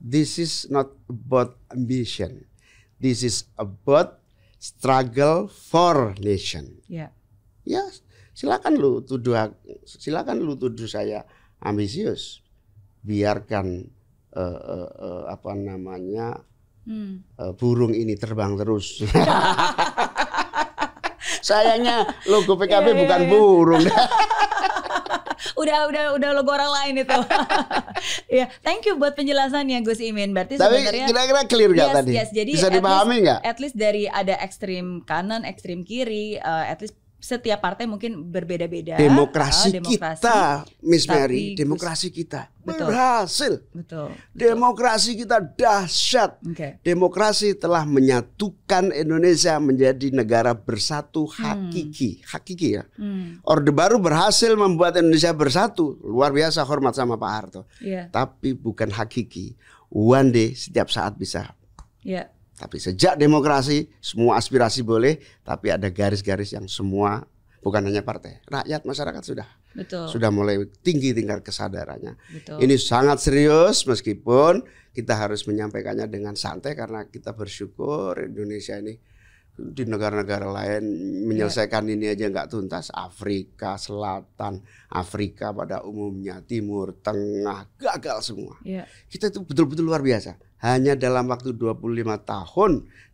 This is not about ambition, this is about struggle for nation. Yeah. Yes, ya, silakan lu tuduh silakan lu tuduh saya ambisius. Biarkan uh, uh, uh, apa namanya hmm. uh, burung ini terbang terus. *laughs* Sayangnya logo PKB yeah, iya, bukan yeah, burung. *laughs* udah udah udah logo orang lain itu. *laughs* ya, yeah. thank you buat penjelasannya Gus Imin. Berarti Tapi kira-kira clear gak yes, tadi? Yes, jadi bisa dipahami nggak? At least dari ada ekstrim kanan, ekstrim kiri, uh, at least setiap partai mungkin berbeda-beda. Demokrasi, oh, demokrasi kita, Miss Mary, demokrasi kita betul, berhasil. Betul. Demokrasi kita dahsyat. Okay. Demokrasi telah menyatukan Indonesia menjadi negara bersatu hmm. hakiki, hmm. hakiki ya. Hmm. Orde Baru berhasil membuat Indonesia bersatu. Luar biasa hormat sama Pak Harto. Yeah. Tapi bukan hakiki. One day setiap saat bisa. Yeah tapi sejak demokrasi semua aspirasi boleh, tapi ada garis-garis yang semua bukan hanya partai, rakyat masyarakat sudah Betul. sudah mulai tinggi tingkat kesadarannya. Betul. Ini sangat serius meskipun kita harus menyampaikannya dengan santai karena kita bersyukur Indonesia ini di negara-negara lain menyelesaikan ya. ini aja nggak tuntas Afrika Selatan Afrika pada umumnya Timur Tengah gagal semua ya. kita itu betul-betul luar biasa hanya dalam waktu 25 tahun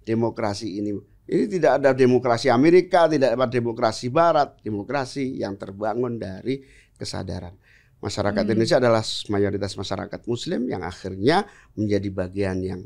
demokrasi ini ini tidak ada demokrasi Amerika, tidak ada demokrasi Barat, demokrasi yang terbangun dari kesadaran. Masyarakat hmm. Indonesia adalah mayoritas masyarakat Muslim yang akhirnya menjadi bagian yang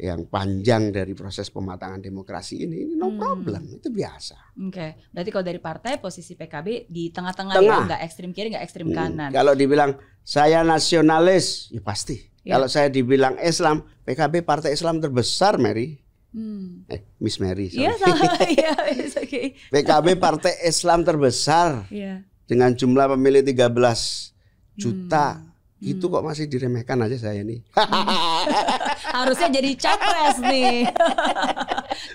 yang panjang dari proses pematangan demokrasi ini, ini no hmm. problem, itu biasa. Oke, okay. berarti kalau dari partai posisi PKB di tengah-tengah ya, Tengah. ya nggak ekstrim kiri nggak ekstrim hmm. kanan. Kalau dibilang saya nasionalis, ya pasti. Yeah. Kalau saya dibilang Islam, PKB partai Islam terbesar, Mary. Hmm. Eh, Miss Mary. Iya, yeah, *laughs* yeah, okay. PKB partai Islam terbesar yeah. dengan jumlah pemilih 13 juta. Hmm. Gitu hmm. kok masih diremehkan aja saya nih. Hmm. *laughs* Harusnya jadi capres nih.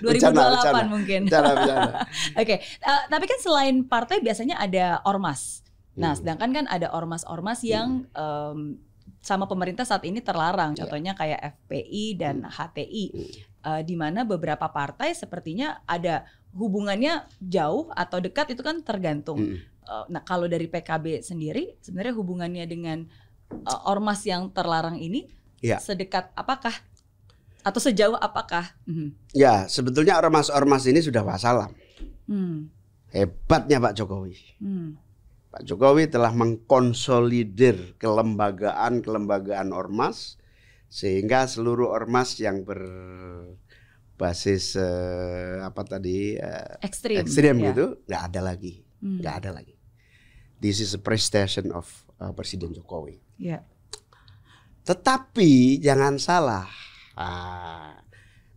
2028 *laughs* bercana, mungkin. Bicara-bicara. Oke, okay. uh, eh, tapi kan selain partai biasanya ada ormas. Nah, hmm. sedangkan kan ada ormas-ormas yang hmm sama pemerintah saat ini terlarang. Iya. Contohnya kayak FPI dan HTI, hmm. uh, hmm. eh, di mana beberapa partai sepertinya ada hubungannya jauh atau dekat itu kan tergantung. Mm. Uh, nah kalau dari PKB sendiri, sebenarnya hubungannya dengan uh, ormas yang terlarang ini yeah. sedekat apakah atau sejauh apakah? Mm. Ya sebetulnya ormas-ormas ini sudah wasalam. Mm. Hebatnya Pak Jokowi. Mm Pak Jokowi telah mengkonsolidir kelembagaan-kelembagaan ormas sehingga seluruh ormas yang berbasis eh, apa tadi eh, ekstrim, ekstrim ya. gitu nggak ada lagi, hmm. nggak hmm. ada lagi. This is a prestation of uh, Presiden Jokowi. Ya. Tetapi jangan salah, ah,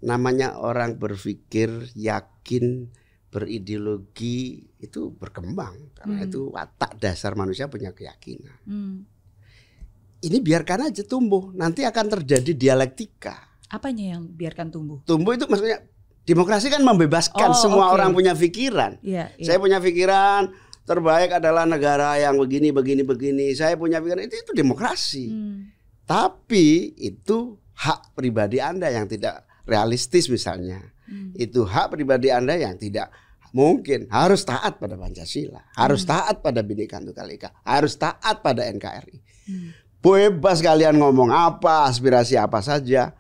namanya orang berpikir yakin berideologi itu berkembang karena hmm. itu watak dasar manusia punya keyakinan. Hmm. Ini biarkan aja tumbuh, nanti akan terjadi dialektika. Apanya yang biarkan tumbuh? Tumbuh itu maksudnya demokrasi kan membebaskan oh, semua okay. orang punya pikiran. Yeah, yeah. Saya punya pikiran terbaik adalah negara yang begini begini begini. Saya punya pikiran itu itu demokrasi. Hmm. Tapi itu hak pribadi Anda yang tidak realistis misalnya. Hmm. Itu hak pribadi Anda yang tidak mungkin harus taat pada Pancasila, harus hmm. taat pada Bhinneka Tunggal Ika, harus taat pada NKRI. Hmm. Bebas kalian ngomong apa, aspirasi apa saja.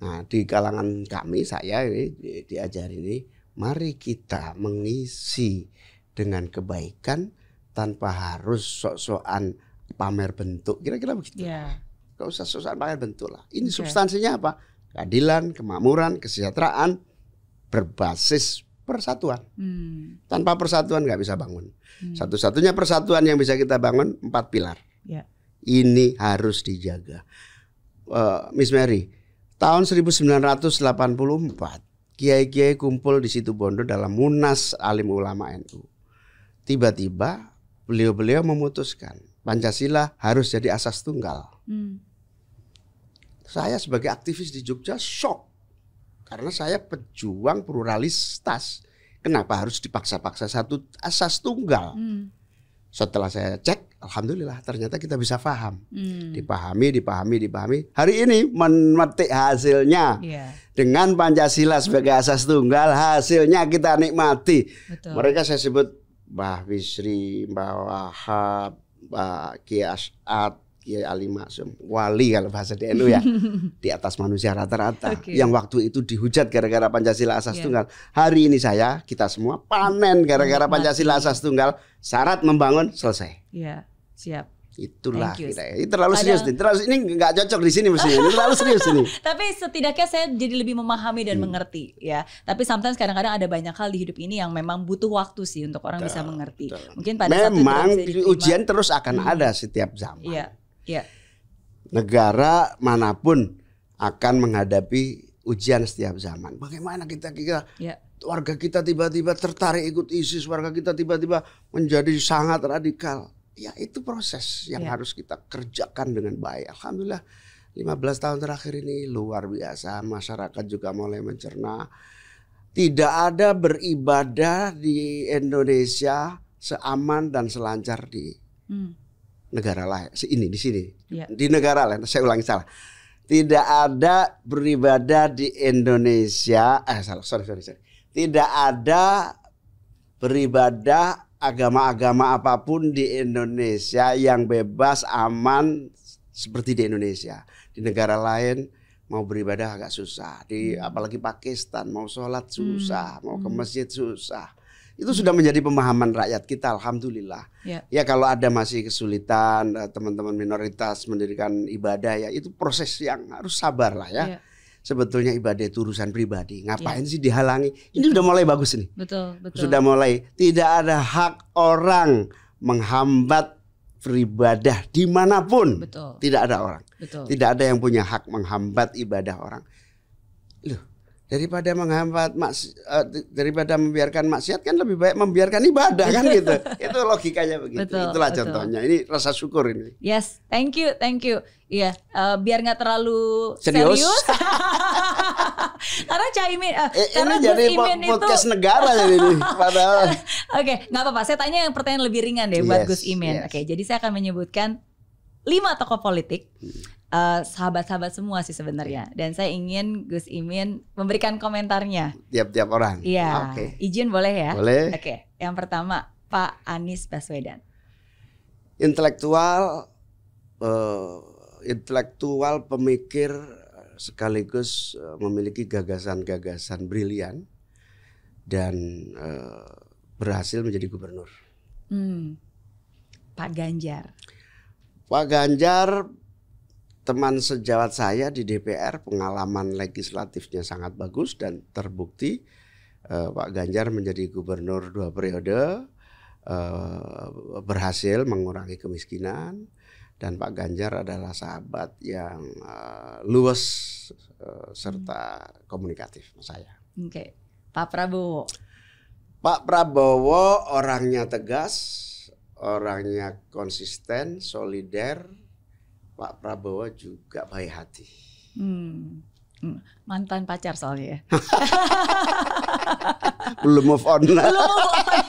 Nah, di kalangan kami saya ini diajar ini, mari kita mengisi dengan kebaikan tanpa harus sok-sokan pamer bentuk. Kira-kira begitu. Yeah. Gak usah sok-sokan pamer bentuk lah. Ini okay. substansinya apa? Keadilan, kemakmuran, kesejahteraan berbasis persatuan. Hmm. Tanpa persatuan nggak bisa bangun. Hmm. Satu-satunya persatuan yang bisa kita bangun empat pilar. Ya. Ini harus dijaga. Uh, Miss Mary, tahun 1984 kiai-kiai kumpul di situ Bondo dalam munas alim ulama NU. Tiba-tiba beliau-beliau memutuskan Pancasila harus jadi asas tunggal. Hmm. Saya sebagai aktivis di Jogja shock karena saya pejuang pluralitas. Kenapa harus dipaksa-paksa satu asas tunggal? Hmm. Setelah saya cek, alhamdulillah ternyata kita bisa paham. Hmm. Dipahami, dipahami, dipahami. Hari ini memetik hasilnya. Yeah. Dengan Pancasila sebagai asas tunggal, hasilnya kita nikmati. Betul. Mereka saya sebut Mbah Wisri, Mbah Wahab, Mbah Kiasat, Kiai Ali Maksum, wali kalau bahasa NU ya, *laughs* di atas manusia rata-rata. Okay. Yang waktu itu dihujat gara-gara Pancasila Asas yeah. Tunggal. Hari ini saya, kita semua panen gara-gara Pancasila Asas Tunggal, syarat membangun selesai. Iya, siap. Itulah kita. Ya. Ini terlalu Padahal, serius nih. Terlalu ini nggak cocok di sini mestinya. Ini terlalu serius ini. *laughs* Tapi setidaknya saya jadi lebih memahami dan hmm. mengerti ya. Tapi sometimes kadang-kadang ada banyak hal di hidup ini yang memang butuh waktu sih untuk orang betul, bisa mengerti. Betul. Mungkin pada memang saat ujian terus akan hmm. ada setiap zaman. Yeah. Ya. Negara manapun akan menghadapi ujian setiap zaman. Bagaimana kita kita ya. warga kita tiba-tiba tertarik ikut ISIS, warga kita tiba-tiba menjadi sangat radikal. Ya itu proses yang ya. harus kita kerjakan dengan baik. Alhamdulillah 15 tahun terakhir ini luar biasa. Masyarakat juga mulai mencerna. Tidak ada beribadah di Indonesia seaman dan selancar di hmm negara lain. Ini di sini. Ya. Di negara lain, saya ulangi salah. Tidak ada beribadah di Indonesia. Eh salah, sorry sorry sorry. Tidak ada beribadah agama-agama apapun di Indonesia yang bebas, aman seperti di Indonesia. Di negara lain mau beribadah agak susah. Di hmm. apalagi Pakistan mau sholat susah, hmm. mau ke hmm. masjid susah itu sudah menjadi pemahaman rakyat kita, alhamdulillah. Ya, ya kalau ada masih kesulitan eh, teman-teman minoritas mendirikan ibadah ya itu proses yang harus sabar lah ya. ya. Sebetulnya ibadah itu urusan pribadi. Ngapain ya. sih dihalangi? Ini sudah mulai bagus nih. Betul, betul. Sudah mulai tidak ada hak orang menghambat beribadah dimanapun. Betul. Tidak ada orang. Betul. Tidak ada yang punya hak menghambat ibadah orang daripada menghambat maks eh, daripada membiarkan maksiat kan lebih baik membiarkan ibadah kan gitu *laughs* itu logikanya begitu betul, itulah betul. contohnya ini rasa syukur ini yes thank you thank you iya yeah. uh, biar nggak terlalu serius, serius. *laughs* karena caimin uh, eh, eh karena ini jadi Imin podcast itu... negara jadi ini *laughs* padahal oke okay, nggak apa-apa saya tanya yang pertanyaan lebih ringan deh yes, buat Gus Imin yes. oke okay, jadi saya akan menyebutkan lima tokoh politik hmm Eh, sahabat-sahabat semua sih sebenarnya. Dan saya ingin Gus Imin memberikan komentarnya. Tiap-tiap orang. Iya. Oke. Okay. Izin boleh ya? Boleh. Oke. Okay. Yang pertama Pak Anies Baswedan. Intelektual, uh, intelektual pemikir sekaligus eh, memiliki gagasan-gagasan brilian dan uh, berhasil menjadi gubernur. Hmm. Pak Ganjar. Pak Ganjar teman sejawat saya di DPR pengalaman legislatifnya sangat bagus dan terbukti eh, Pak Ganjar menjadi gubernur dua periode eh, berhasil mengurangi kemiskinan dan Pak Ganjar adalah sahabat yang eh, luas eh, serta komunikatif saya. Oke, okay. Pak Prabowo. Pak Prabowo orangnya tegas, orangnya konsisten, solider Pak Prabowo juga baik hati. Hmm. hmm. Mantan pacar soalnya ya. *laughs* Belum move on. Belum move on.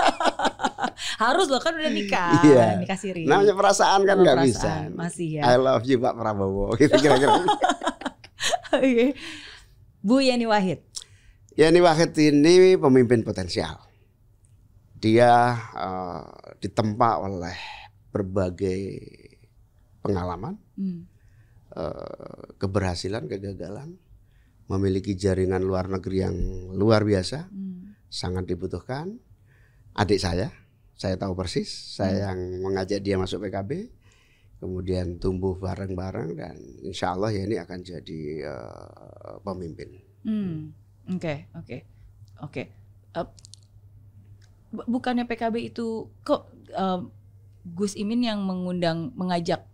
Harus loh kan udah nikah, iya. nikah siri. Namanya perasaan kan nggak bisa. Masih ya. I love you Pak Prabowo. *laughs* Gitu kira-kira. okay. Bu Yeni Wahid. Yeni Wahid ini pemimpin potensial. Dia uh, ditempa oleh berbagai pengalaman, hmm. uh, keberhasilan kegagalan memiliki jaringan luar negeri yang luar biasa hmm. sangat dibutuhkan adik saya saya tahu persis saya hmm. yang mengajak dia masuk PKB kemudian tumbuh bareng-bareng dan insya Allah ya ini akan jadi uh, pemimpin. Hmm. Oke oke oke. Eh, bukannya PKB itu kok uh, Gus Imin yang mengundang mengajak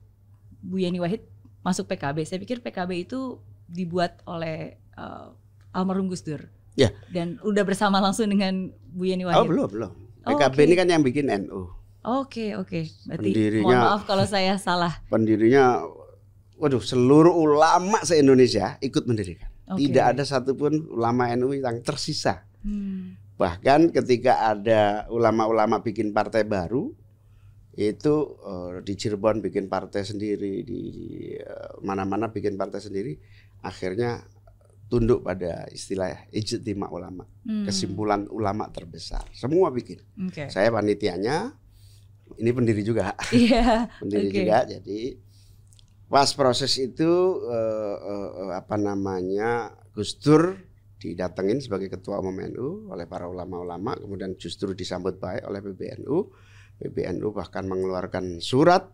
Bu Yeni Wahid masuk PKB. Saya pikir PKB itu dibuat oleh uh, almarhum Gus Dur. Ya. Dan udah bersama langsung dengan Bu Yeni Wahid. Oh belum belum. PKB oh, okay. ini kan yang bikin NU. Oke okay, oke. Okay. Berarti pendirinya, mohon maaf kalau saya salah. Pendirinya, waduh, seluruh ulama se Indonesia ikut mendirikan. Okay. Tidak ada satupun ulama NU yang tersisa. Hmm. Bahkan ketika ada ulama-ulama bikin partai baru, itu uh, di Cirebon bikin partai sendiri di eh, mana-mana uh, bikin partai sendiri akhirnya tunduk pada istilah ijtima ulama hmm. kesimpulan ulama terbesar semua bikin okay. saya panitianya ini pendiri juga *laughs* yeah, *laughs* pendiri okay. juga jadi pas proses itu uh, uh, apa namanya Gus Dur didatengin sebagai ketua umum NU oleh para ulama-ulama kemudian justru disambut baik oleh PBNU PBNU bahkan mengeluarkan surat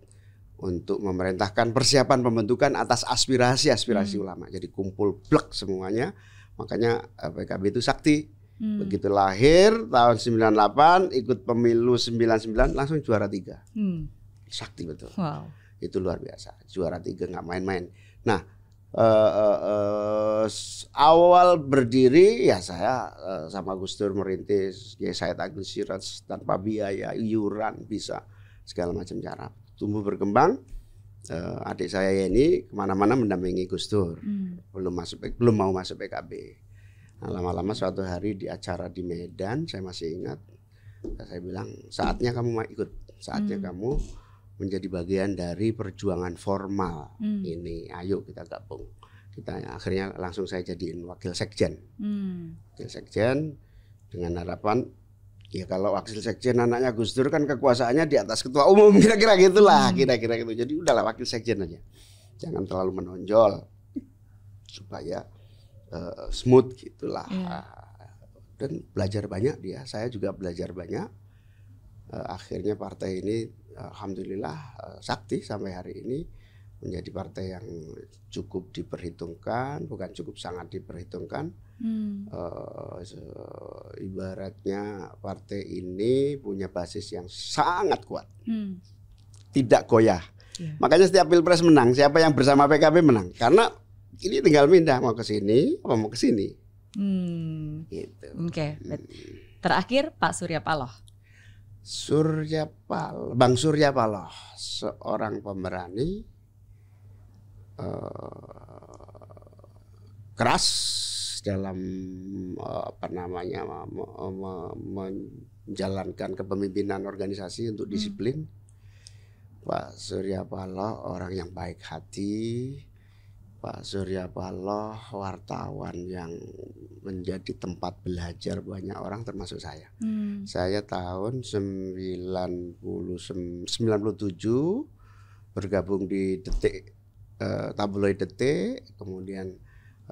untuk memerintahkan persiapan pembentukan atas aspirasi-aspirasi hmm. ulama. Jadi kumpul blek semuanya. Makanya eh, PKB itu sakti. Hmm. Begitu lahir tahun 98 ikut pemilu 99 langsung juara tiga. Hmm. Sakti betul. Wow. Itu luar biasa. Juara tiga nggak main-main. Nah uh, uh, uh, awal berdiri ya saya uh, sama Gus Dur merintis ya saya Agus Siraj tanpa biaya iuran bisa segala macam cara tumbuh berkembang uh, adik saya ini kemana-mana mendampingi Gus Dur hmm. belum masuk belum mau masuk PKB nah, lama-lama suatu hari di acara di Medan saya masih ingat saya bilang saatnya kamu mau ikut saatnya hmm. kamu menjadi bagian dari perjuangan formal hmm. ini. Ayo kita gabung. Kita akhirnya langsung saya jadiin wakil sekjen. Hmm. Wakil sekjen dengan harapan ya kalau wakil sekjen anaknya Gus Dur kan kekuasaannya di atas ketua umum *laughs* kira-kira gitulah, hmm. kira-kira gitu. Jadi udahlah wakil sekjen aja. Jangan terlalu menonjol supaya uh, smooth gitulah. Hmm. Dan belajar banyak dia, saya juga belajar banyak. Eh, akhirnya partai ini alhamdulillah eh, sakti sampai hari ini menjadi partai yang cukup diperhitungkan bukan cukup sangat diperhitungkan hmm. Eh, ibaratnya partai ini punya basis yang sangat kuat hmm. tidak goyah ya. makanya setiap pilpres menang siapa yang bersama PKB menang karena ini tinggal pindah mau ke sini mau ke sini hmm. gitu oke okay. Hmm. terakhir Pak Surya Paloh Surya Pal Bang Surya Paloh seorang pemberani uh, eh, keras dalam uh, apa namanya me, menjalankan kepemimpinan organisasi untuk hmm. disiplin. Hmm. Pak Surya Paloh orang yang baik hati, Pak Surya Paloh wartawan yang menjadi tempat belajar banyak orang termasuk saya. Hmm. Saya tahun 90, 97 bergabung di Detik eh, tabloid Detik, kemudian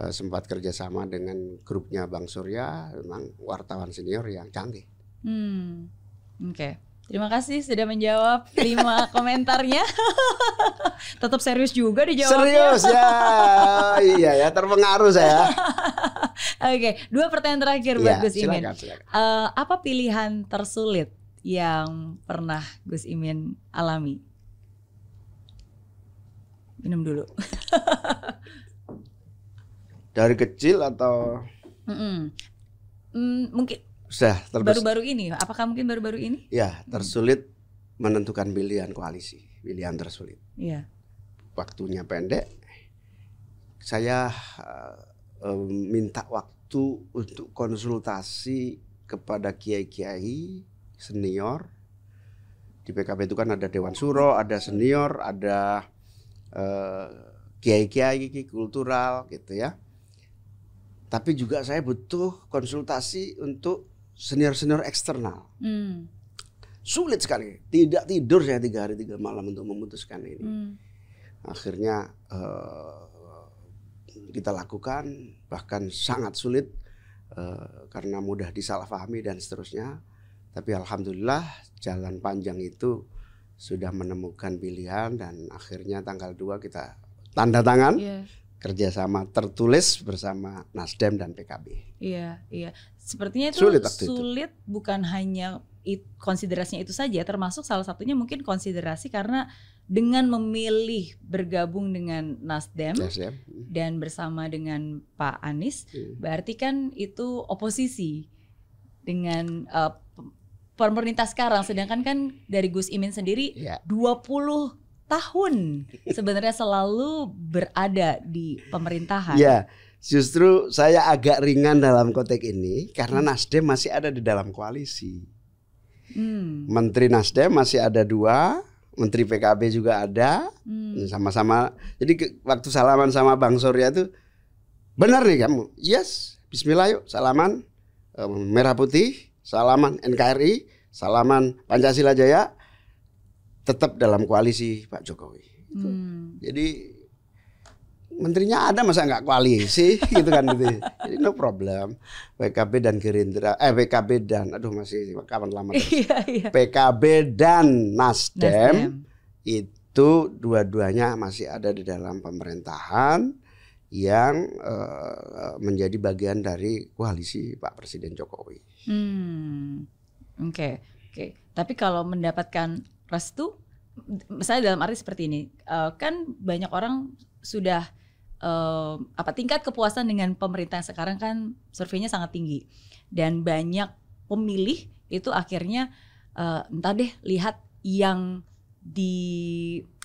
eh, sempat kerjasama dengan grupnya Bang Surya, memang wartawan senior yang canggih. Hmm. Oke. Okay. Terima kasih sudah menjawab lima *laughs* komentarnya. *laughs* Tetap serius juga dijawab. Serius ya. *laughs* iya ya, terpengaruh saya. Oke, okay. dua pertanyaan terakhir ya, buat Gus silakan, Silakan. Uh, apa pilihan tersulit yang pernah Gus Imin alami? Minum dulu. Dari kecil atau? Mm -mm. Mm, mungkin sudah baru-baru ini apakah mungkin baru-baru ini ya tersulit menentukan pilihan koalisi pilihan tersulit ya. waktunya pendek saya uh, minta waktu untuk konsultasi kepada kiai-kiai senior di PKB itu kan ada Dewan Suro, ada senior, ada eh, kiai-kiai uh, kultural gitu ya. Tapi juga saya butuh konsultasi untuk senior-senior eksternal. Hmm. Sulit sekali, tidak tidur saya tiga hari tiga malam untuk memutuskan ini. Hmm. Akhirnya uh, kita lakukan, bahkan sangat sulit uh, karena mudah disalahpahami dan seterusnya. Tapi alhamdulillah jalan panjang itu sudah menemukan pilihan dan akhirnya tanggal 2 kita tanda tangan. Yeah kerjasama tertulis bersama Nasdem dan PKB. Iya, iya. Sepertinya itu sulit, sulit bukan hanya it, konsiderasinya itu saja, termasuk salah satunya mungkin konsiderasi karena dengan memilih bergabung dengan Nasdem, yeah. dan bersama dengan Pak Anies, hmm. berarti kan itu oposisi dengan uh, pemerintah sekarang. Sedangkan kan dari Gus Imin sendiri yeah. 20 tahun sebenarnya selalu berada di pemerintahan. Yeah Justru saya agak ringan dalam konteks ini karena hmm. Nasdem masih ada di dalam koalisi. Hmm. Menteri Nasdem masih ada dua, Menteri PKB juga ada, sama hmm. sama-sama. Jadi waktu salaman sama Bang Surya itu benar nih kamu, yes, Bismillah yuk salaman eh, Merah Putih, salaman NKRI, salaman Pancasila Jaya, tetap dalam koalisi Pak Jokowi. Hmm. Jadi menterinya ada masa nggak koalisi *laughs* gitu kan gitu. Ya. Jadi no problem. PKB dan Gerindra eh PKB dan aduh masih kawan lama *laughs* iya, iya. PKB dan Nasdem, Nasdem. itu dua-duanya masih ada di dalam pemerintahan yang uh, menjadi bagian dari koalisi Pak Presiden Jokowi. Hmm. Oke. Okay. Oke. Okay. Tapi kalau mendapatkan restu misalnya dalam arti seperti ini, uh, kan banyak orang sudah uh, apa tingkat kepuasan dengan pemerintah sekarang kan surveinya sangat tinggi dan banyak pemilih itu akhirnya uh, entah deh lihat yang di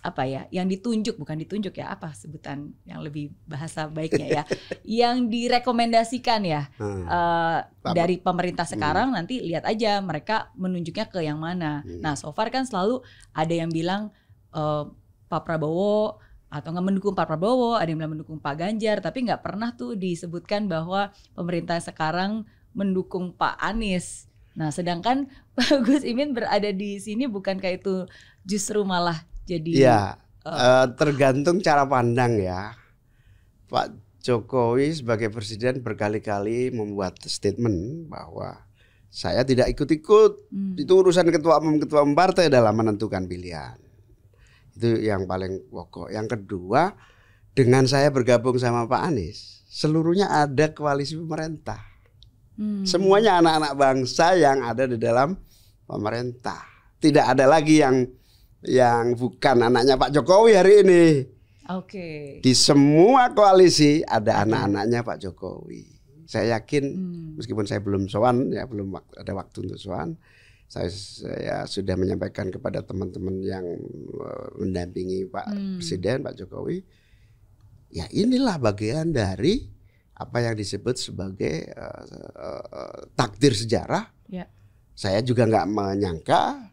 apa ya yang ditunjuk bukan ditunjuk ya apa sebutan yang lebih bahasa baiknya ya *laughs* yang direkomendasikan ya hmm. uh, dari pemerintah hmm. sekarang hmm. nanti lihat aja mereka menunjuknya ke yang mana hmm. nah so far kan selalu ada yang bilang uh, Pak Prabowo atau nggak mendukung Pak Prabowo, ada yang bilang mendukung Pak Ganjar, tapi nggak pernah tuh disebutkan bahwa pemerintah sekarang mendukung Pak Anies. Nah, sedangkan *laughs* Pak Gus Imin berada di sini bukankah itu justru malah jadi Ya, uh, tergantung cara pandang ya. Pak Jokowi sebagai presiden berkali-kali membuat statement bahwa saya tidak ikut-ikut. Hmm. Itu urusan ketua umum ketua umum partai dalam menentukan pilihan. Itu yang paling pokok. Yang kedua, dengan saya bergabung sama Pak Anies, seluruhnya ada koalisi pemerintah. Hmm. Semuanya anak-anak bangsa yang ada di dalam pemerintah. Tidak ada lagi yang yang bukan anaknya Pak Jokowi hari ini. Oke. Okay. Di semua koalisi ada anak-anaknya Pak Jokowi. Saya yakin hmm. meskipun saya belum sowan ya belum ada waktu untuk sowan, saya, saya sudah menyampaikan kepada teman-teman yang eh, mendampingi Pak hmm. Presiden Pak Jokowi ya inilah bagian dari apa yang disebut sebagai uh, uh, takdir sejarah ya. saya juga nggak menyangka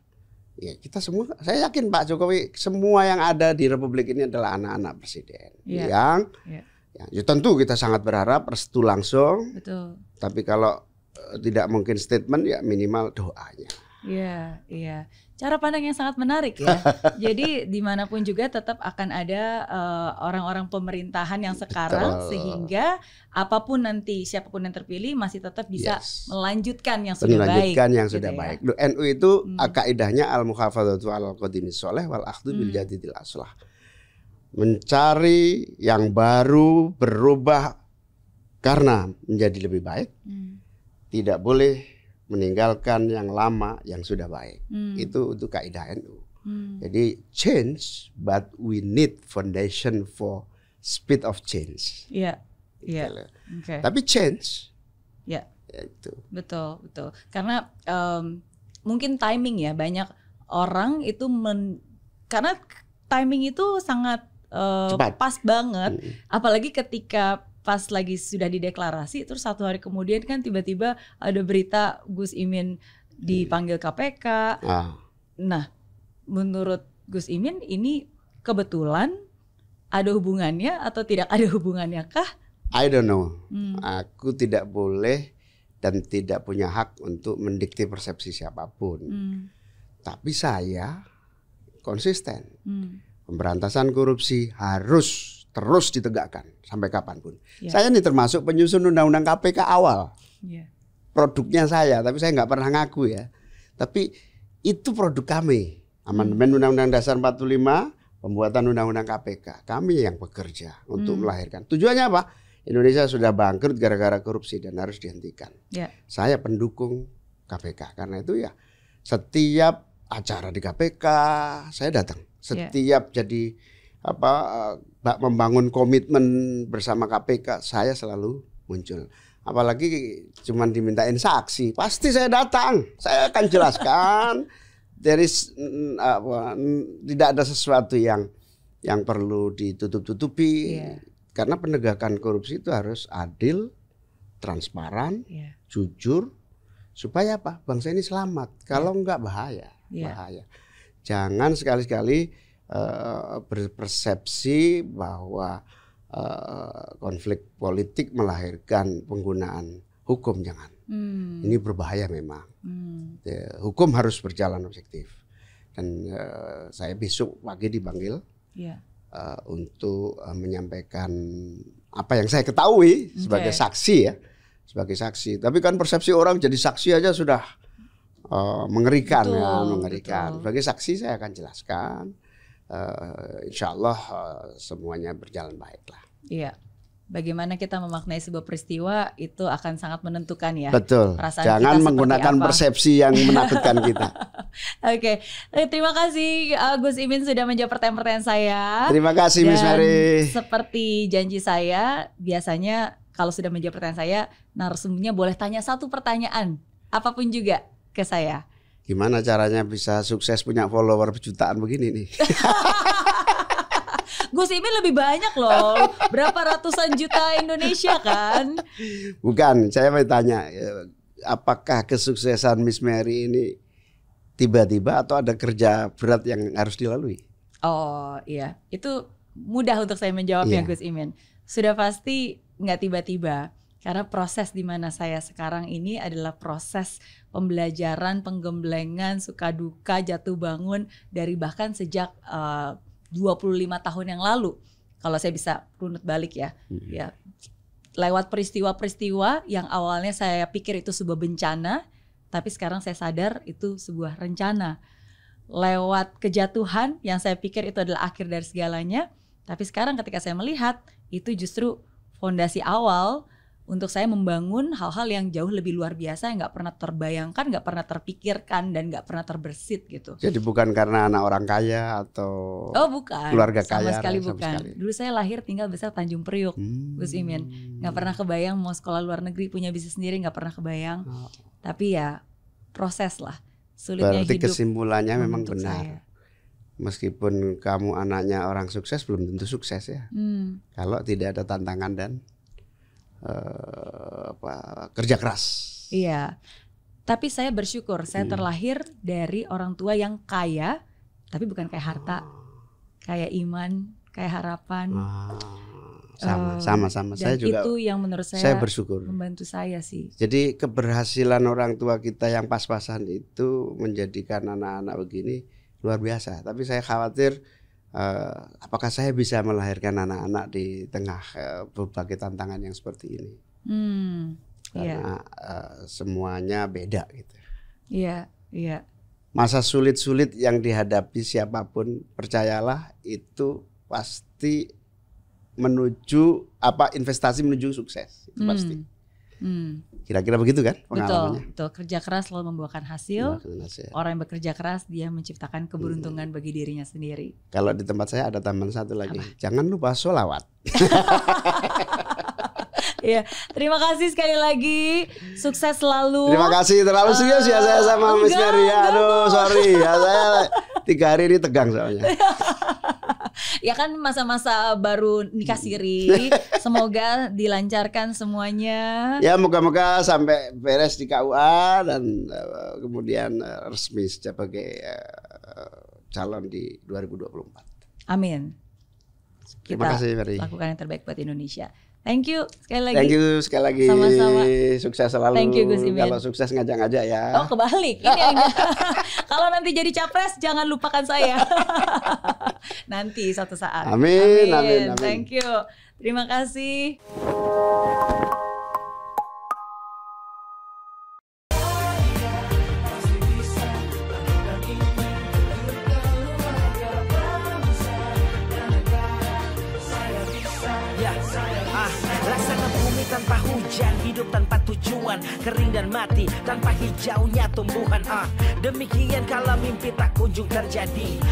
ya kita semua saya yakin Pak Jokowi semua yang ada di Republik ini adalah anak-anak presiden ya. yang ya. ya, ya tentu kita sangat berharap restu langsung Betul. tapi kalau tidak mungkin statement ya minimal doanya. Iya, iya. Cara pandang yang sangat menarik ya. *laughs* Jadi dimanapun juga tetap akan ada orang eh, orang-orang pemerintahan yang sekarang Betul. sehingga apapun nanti siapapun yang terpilih masih tetap bisa yes. melanjutkan yang sudah melanjutkan baik. Melanjutkan yang gitu sudah ya. baik. NU itu hmm. kaidahnya al muhafadzatu al qadimi soleh wal akhdu bil hmm. jadidil aslah. Mencari yang baru berubah karena menjadi lebih baik. Hmm. Tidak boleh meninggalkan yang lama yang sudah baik. Hmm. Itu untuk kaidah NU. Hmm. Jadi change, but we need foundation for speed of change. Iya. Iya. Gitu Tapi change. Iya. Yeah. Itu. Betul, betul. Karena um, mungkin timing ya banyak orang itu men karena timing itu sangat uh, Cepat. pas banget, hmm. apalagi ketika pas lagi sudah dideklarasi terus satu hari kemudian kan tiba-tiba ada berita Gus Imin dipanggil KPK. Ah. Nah, menurut Gus Imin ini kebetulan ada hubungannya atau tidak ada hubungannya kah? I don't know. Hmm. Aku tidak boleh dan tidak punya hak untuk mendikte persepsi siapapun. Hmm. Tapi saya konsisten. Hmm. Pemberantasan korupsi harus terus ditegakkan sampai kapanpun. Ya. Saya ini termasuk penyusun undang-undang KPK awal. Ya. Produknya saya, tapi saya nggak pernah ngaku ya. Tapi itu produk kami. Amandemen hmm. Undang-Undang Dasar 45, pembuatan Undang-Undang KPK. Kami yang bekerja untuk hmm. melahirkan. Tujuannya apa? Indonesia sudah bangkrut gara-gara korupsi dan harus dihentikan. Ya. Saya pendukung KPK karena itu ya setiap acara di KPK saya datang. Ya. Setiap ya. jadi apa eh, membangun komitmen bersama KPK saya selalu muncul apalagi cuman dimintain saksi pasti saya datang saya akan jelaskan dari *laughs* mm, apa, mm, tidak ada sesuatu yang yang perlu ditutup-tutupi yeah. karena penegakan korupsi itu harus adil transparan yeah. jujur supaya apa bangsa ini selamat kalau yeah. enggak bahaya yeah. bahaya jangan sekali-kali uh, berpersepsi bahwa uh, konflik politik melahirkan penggunaan hukum jangan. Hmm. Ini berbahaya memang. Hmm. Ya, hukum harus berjalan objektif. Dan uh, saya besok pagi dipanggil yeah. Ya. uh, untuk uh, menyampaikan apa yang saya ketahui okay. sebagai saksi ya, sebagai saksi. Tapi kan persepsi orang jadi saksi aja sudah uh, mengerikan ya, betul, ya, mengerikan. Betul. Sebagai saksi saya akan jelaskan uh, insya Allah uh, semuanya berjalan baik lah. Iya. Bagaimana kita memaknai sebuah peristiwa itu akan sangat menentukan ya. Betul. Perasaan Jangan menggunakan apa. persepsi yang menakutkan kita. *laughs* Oke, okay. Eh, terima kasih Gus Imin sudah menjawab pertanyaan-pertanyaan saya. Terima kasih Dan Miss Mary. Seperti janji saya, biasanya kalau sudah menjawab pertanyaan saya, narasumbernya boleh tanya satu pertanyaan apapun juga ke saya gimana caranya bisa sukses punya follower jutaan begini nih. *laughs* Gus Imin lebih banyak loh. Berapa ratusan juta Indonesia kan? Bukan, saya mau tanya eh, apakah kesuksesan Miss Mary ini tiba-tiba atau ada kerja berat yang harus dilalui? Oh iya, itu mudah untuk saya menjawab iya. ya Gus Imin. Sudah pasti nggak tiba-tiba karena proses di mana saya sekarang ini adalah proses pembelajaran, penggemblengan, suka duka, jatuh bangun dari bahkan sejak eh, uh, 25 tahun yang lalu. Kalau saya bisa runut balik ya. Hmm. Ya. Lewat peristiwa-peristiwa yang awalnya saya pikir itu sebuah bencana, tapi sekarang saya sadar itu sebuah rencana. Lewat kejatuhan yang saya pikir itu adalah akhir dari segalanya, tapi sekarang ketika saya melihat itu justru fondasi awal untuk saya membangun hal-hal yang jauh lebih luar biasa yang nggak pernah terbayangkan, nggak pernah terpikirkan dan nggak pernah terbersit gitu. Jadi bukan karena anak orang kaya atau oh bukan keluarga sama kaya sekali sama bukan. Sekali. Dulu saya lahir tinggal besar Tanjung Priuk, hmm. Gus Imin, nggak pernah kebayang mau sekolah luar negeri punya bisnis sendiri nggak pernah kebayang. Oh. Tapi ya proses lah sulitnya Berarti hidup. kesimpulannya memang benar. Saya meskipun kamu anaknya orang sukses belum tentu sukses ya. Hmm. Kalau tidak ada tantangan dan Eh, apa kerja keras. Iya. Tapi saya bersyukur saya hmm. terlahir dari orang tua yang kaya tapi bukan kayak harta. Kayak iman, kayak harapan. Ah, sama, eh, sama, sama. Dan saya juga. Itu yang menurut saya, saya bersyukur. Membantu saya sih. Jadi keberhasilan orang tua kita yang pas-pasan itu menjadikan anak-anak begini luar biasa. Tapi saya khawatir uh, apakah saya bisa melahirkan anak-anak di tengah uh, berbagai tantangan yang seperti ini hmm, iya. karena yeah. uh, semuanya beda gitu iya iya masa sulit-sulit yang dihadapi siapapun percayalah itu pasti menuju apa investasi menuju sukses itu hmm. pasti hmm. Kira-kira begitu kan pengalamannya? Betul, betul. Kerja keras selalu membuahkan hasil. hasil. Orang yang bekerja keras dia menciptakan iya. keberuntungan hmm. bagi dirinya sendiri. Kalau di tempat saya ada taman satu lagi. Apa? Jangan lupa sholawat. *laughs* Iya, terima kasih sekali lagi. Sukses selalu. Terima kasih. Terlalu eh, serius uh, ya saya sama Miss Mary Aduh, sorry ya saya tiga hari ini tegang soalnya. *laughs* ya kan masa-masa baru nikah siri. Semoga dilancarkan semuanya. Ya moga-moga sampai beres di KUA dan uh, kemudian uh, resmi sebagai uh, calon di 2024. Amin. Kita Terima kasih Mary. lakukan yang terbaik buat Indonesia. Thank you sekali lagi. Thank you sekali lagi. Sama-sama. Sukses selalu. Thank you Gus Imin. Kalau sukses ngajak-ngajak ya. Oh kebalik. Ini yang *laughs* *laughs* Kalau nanti jadi capres jangan lupakan saya. *laughs* nanti suatu saat. Amin. Amin. amin, amin. Thank you. Terima kasih. Jauhnya tumbuhan ah Demikian kala mimpi tak kunjung terjadi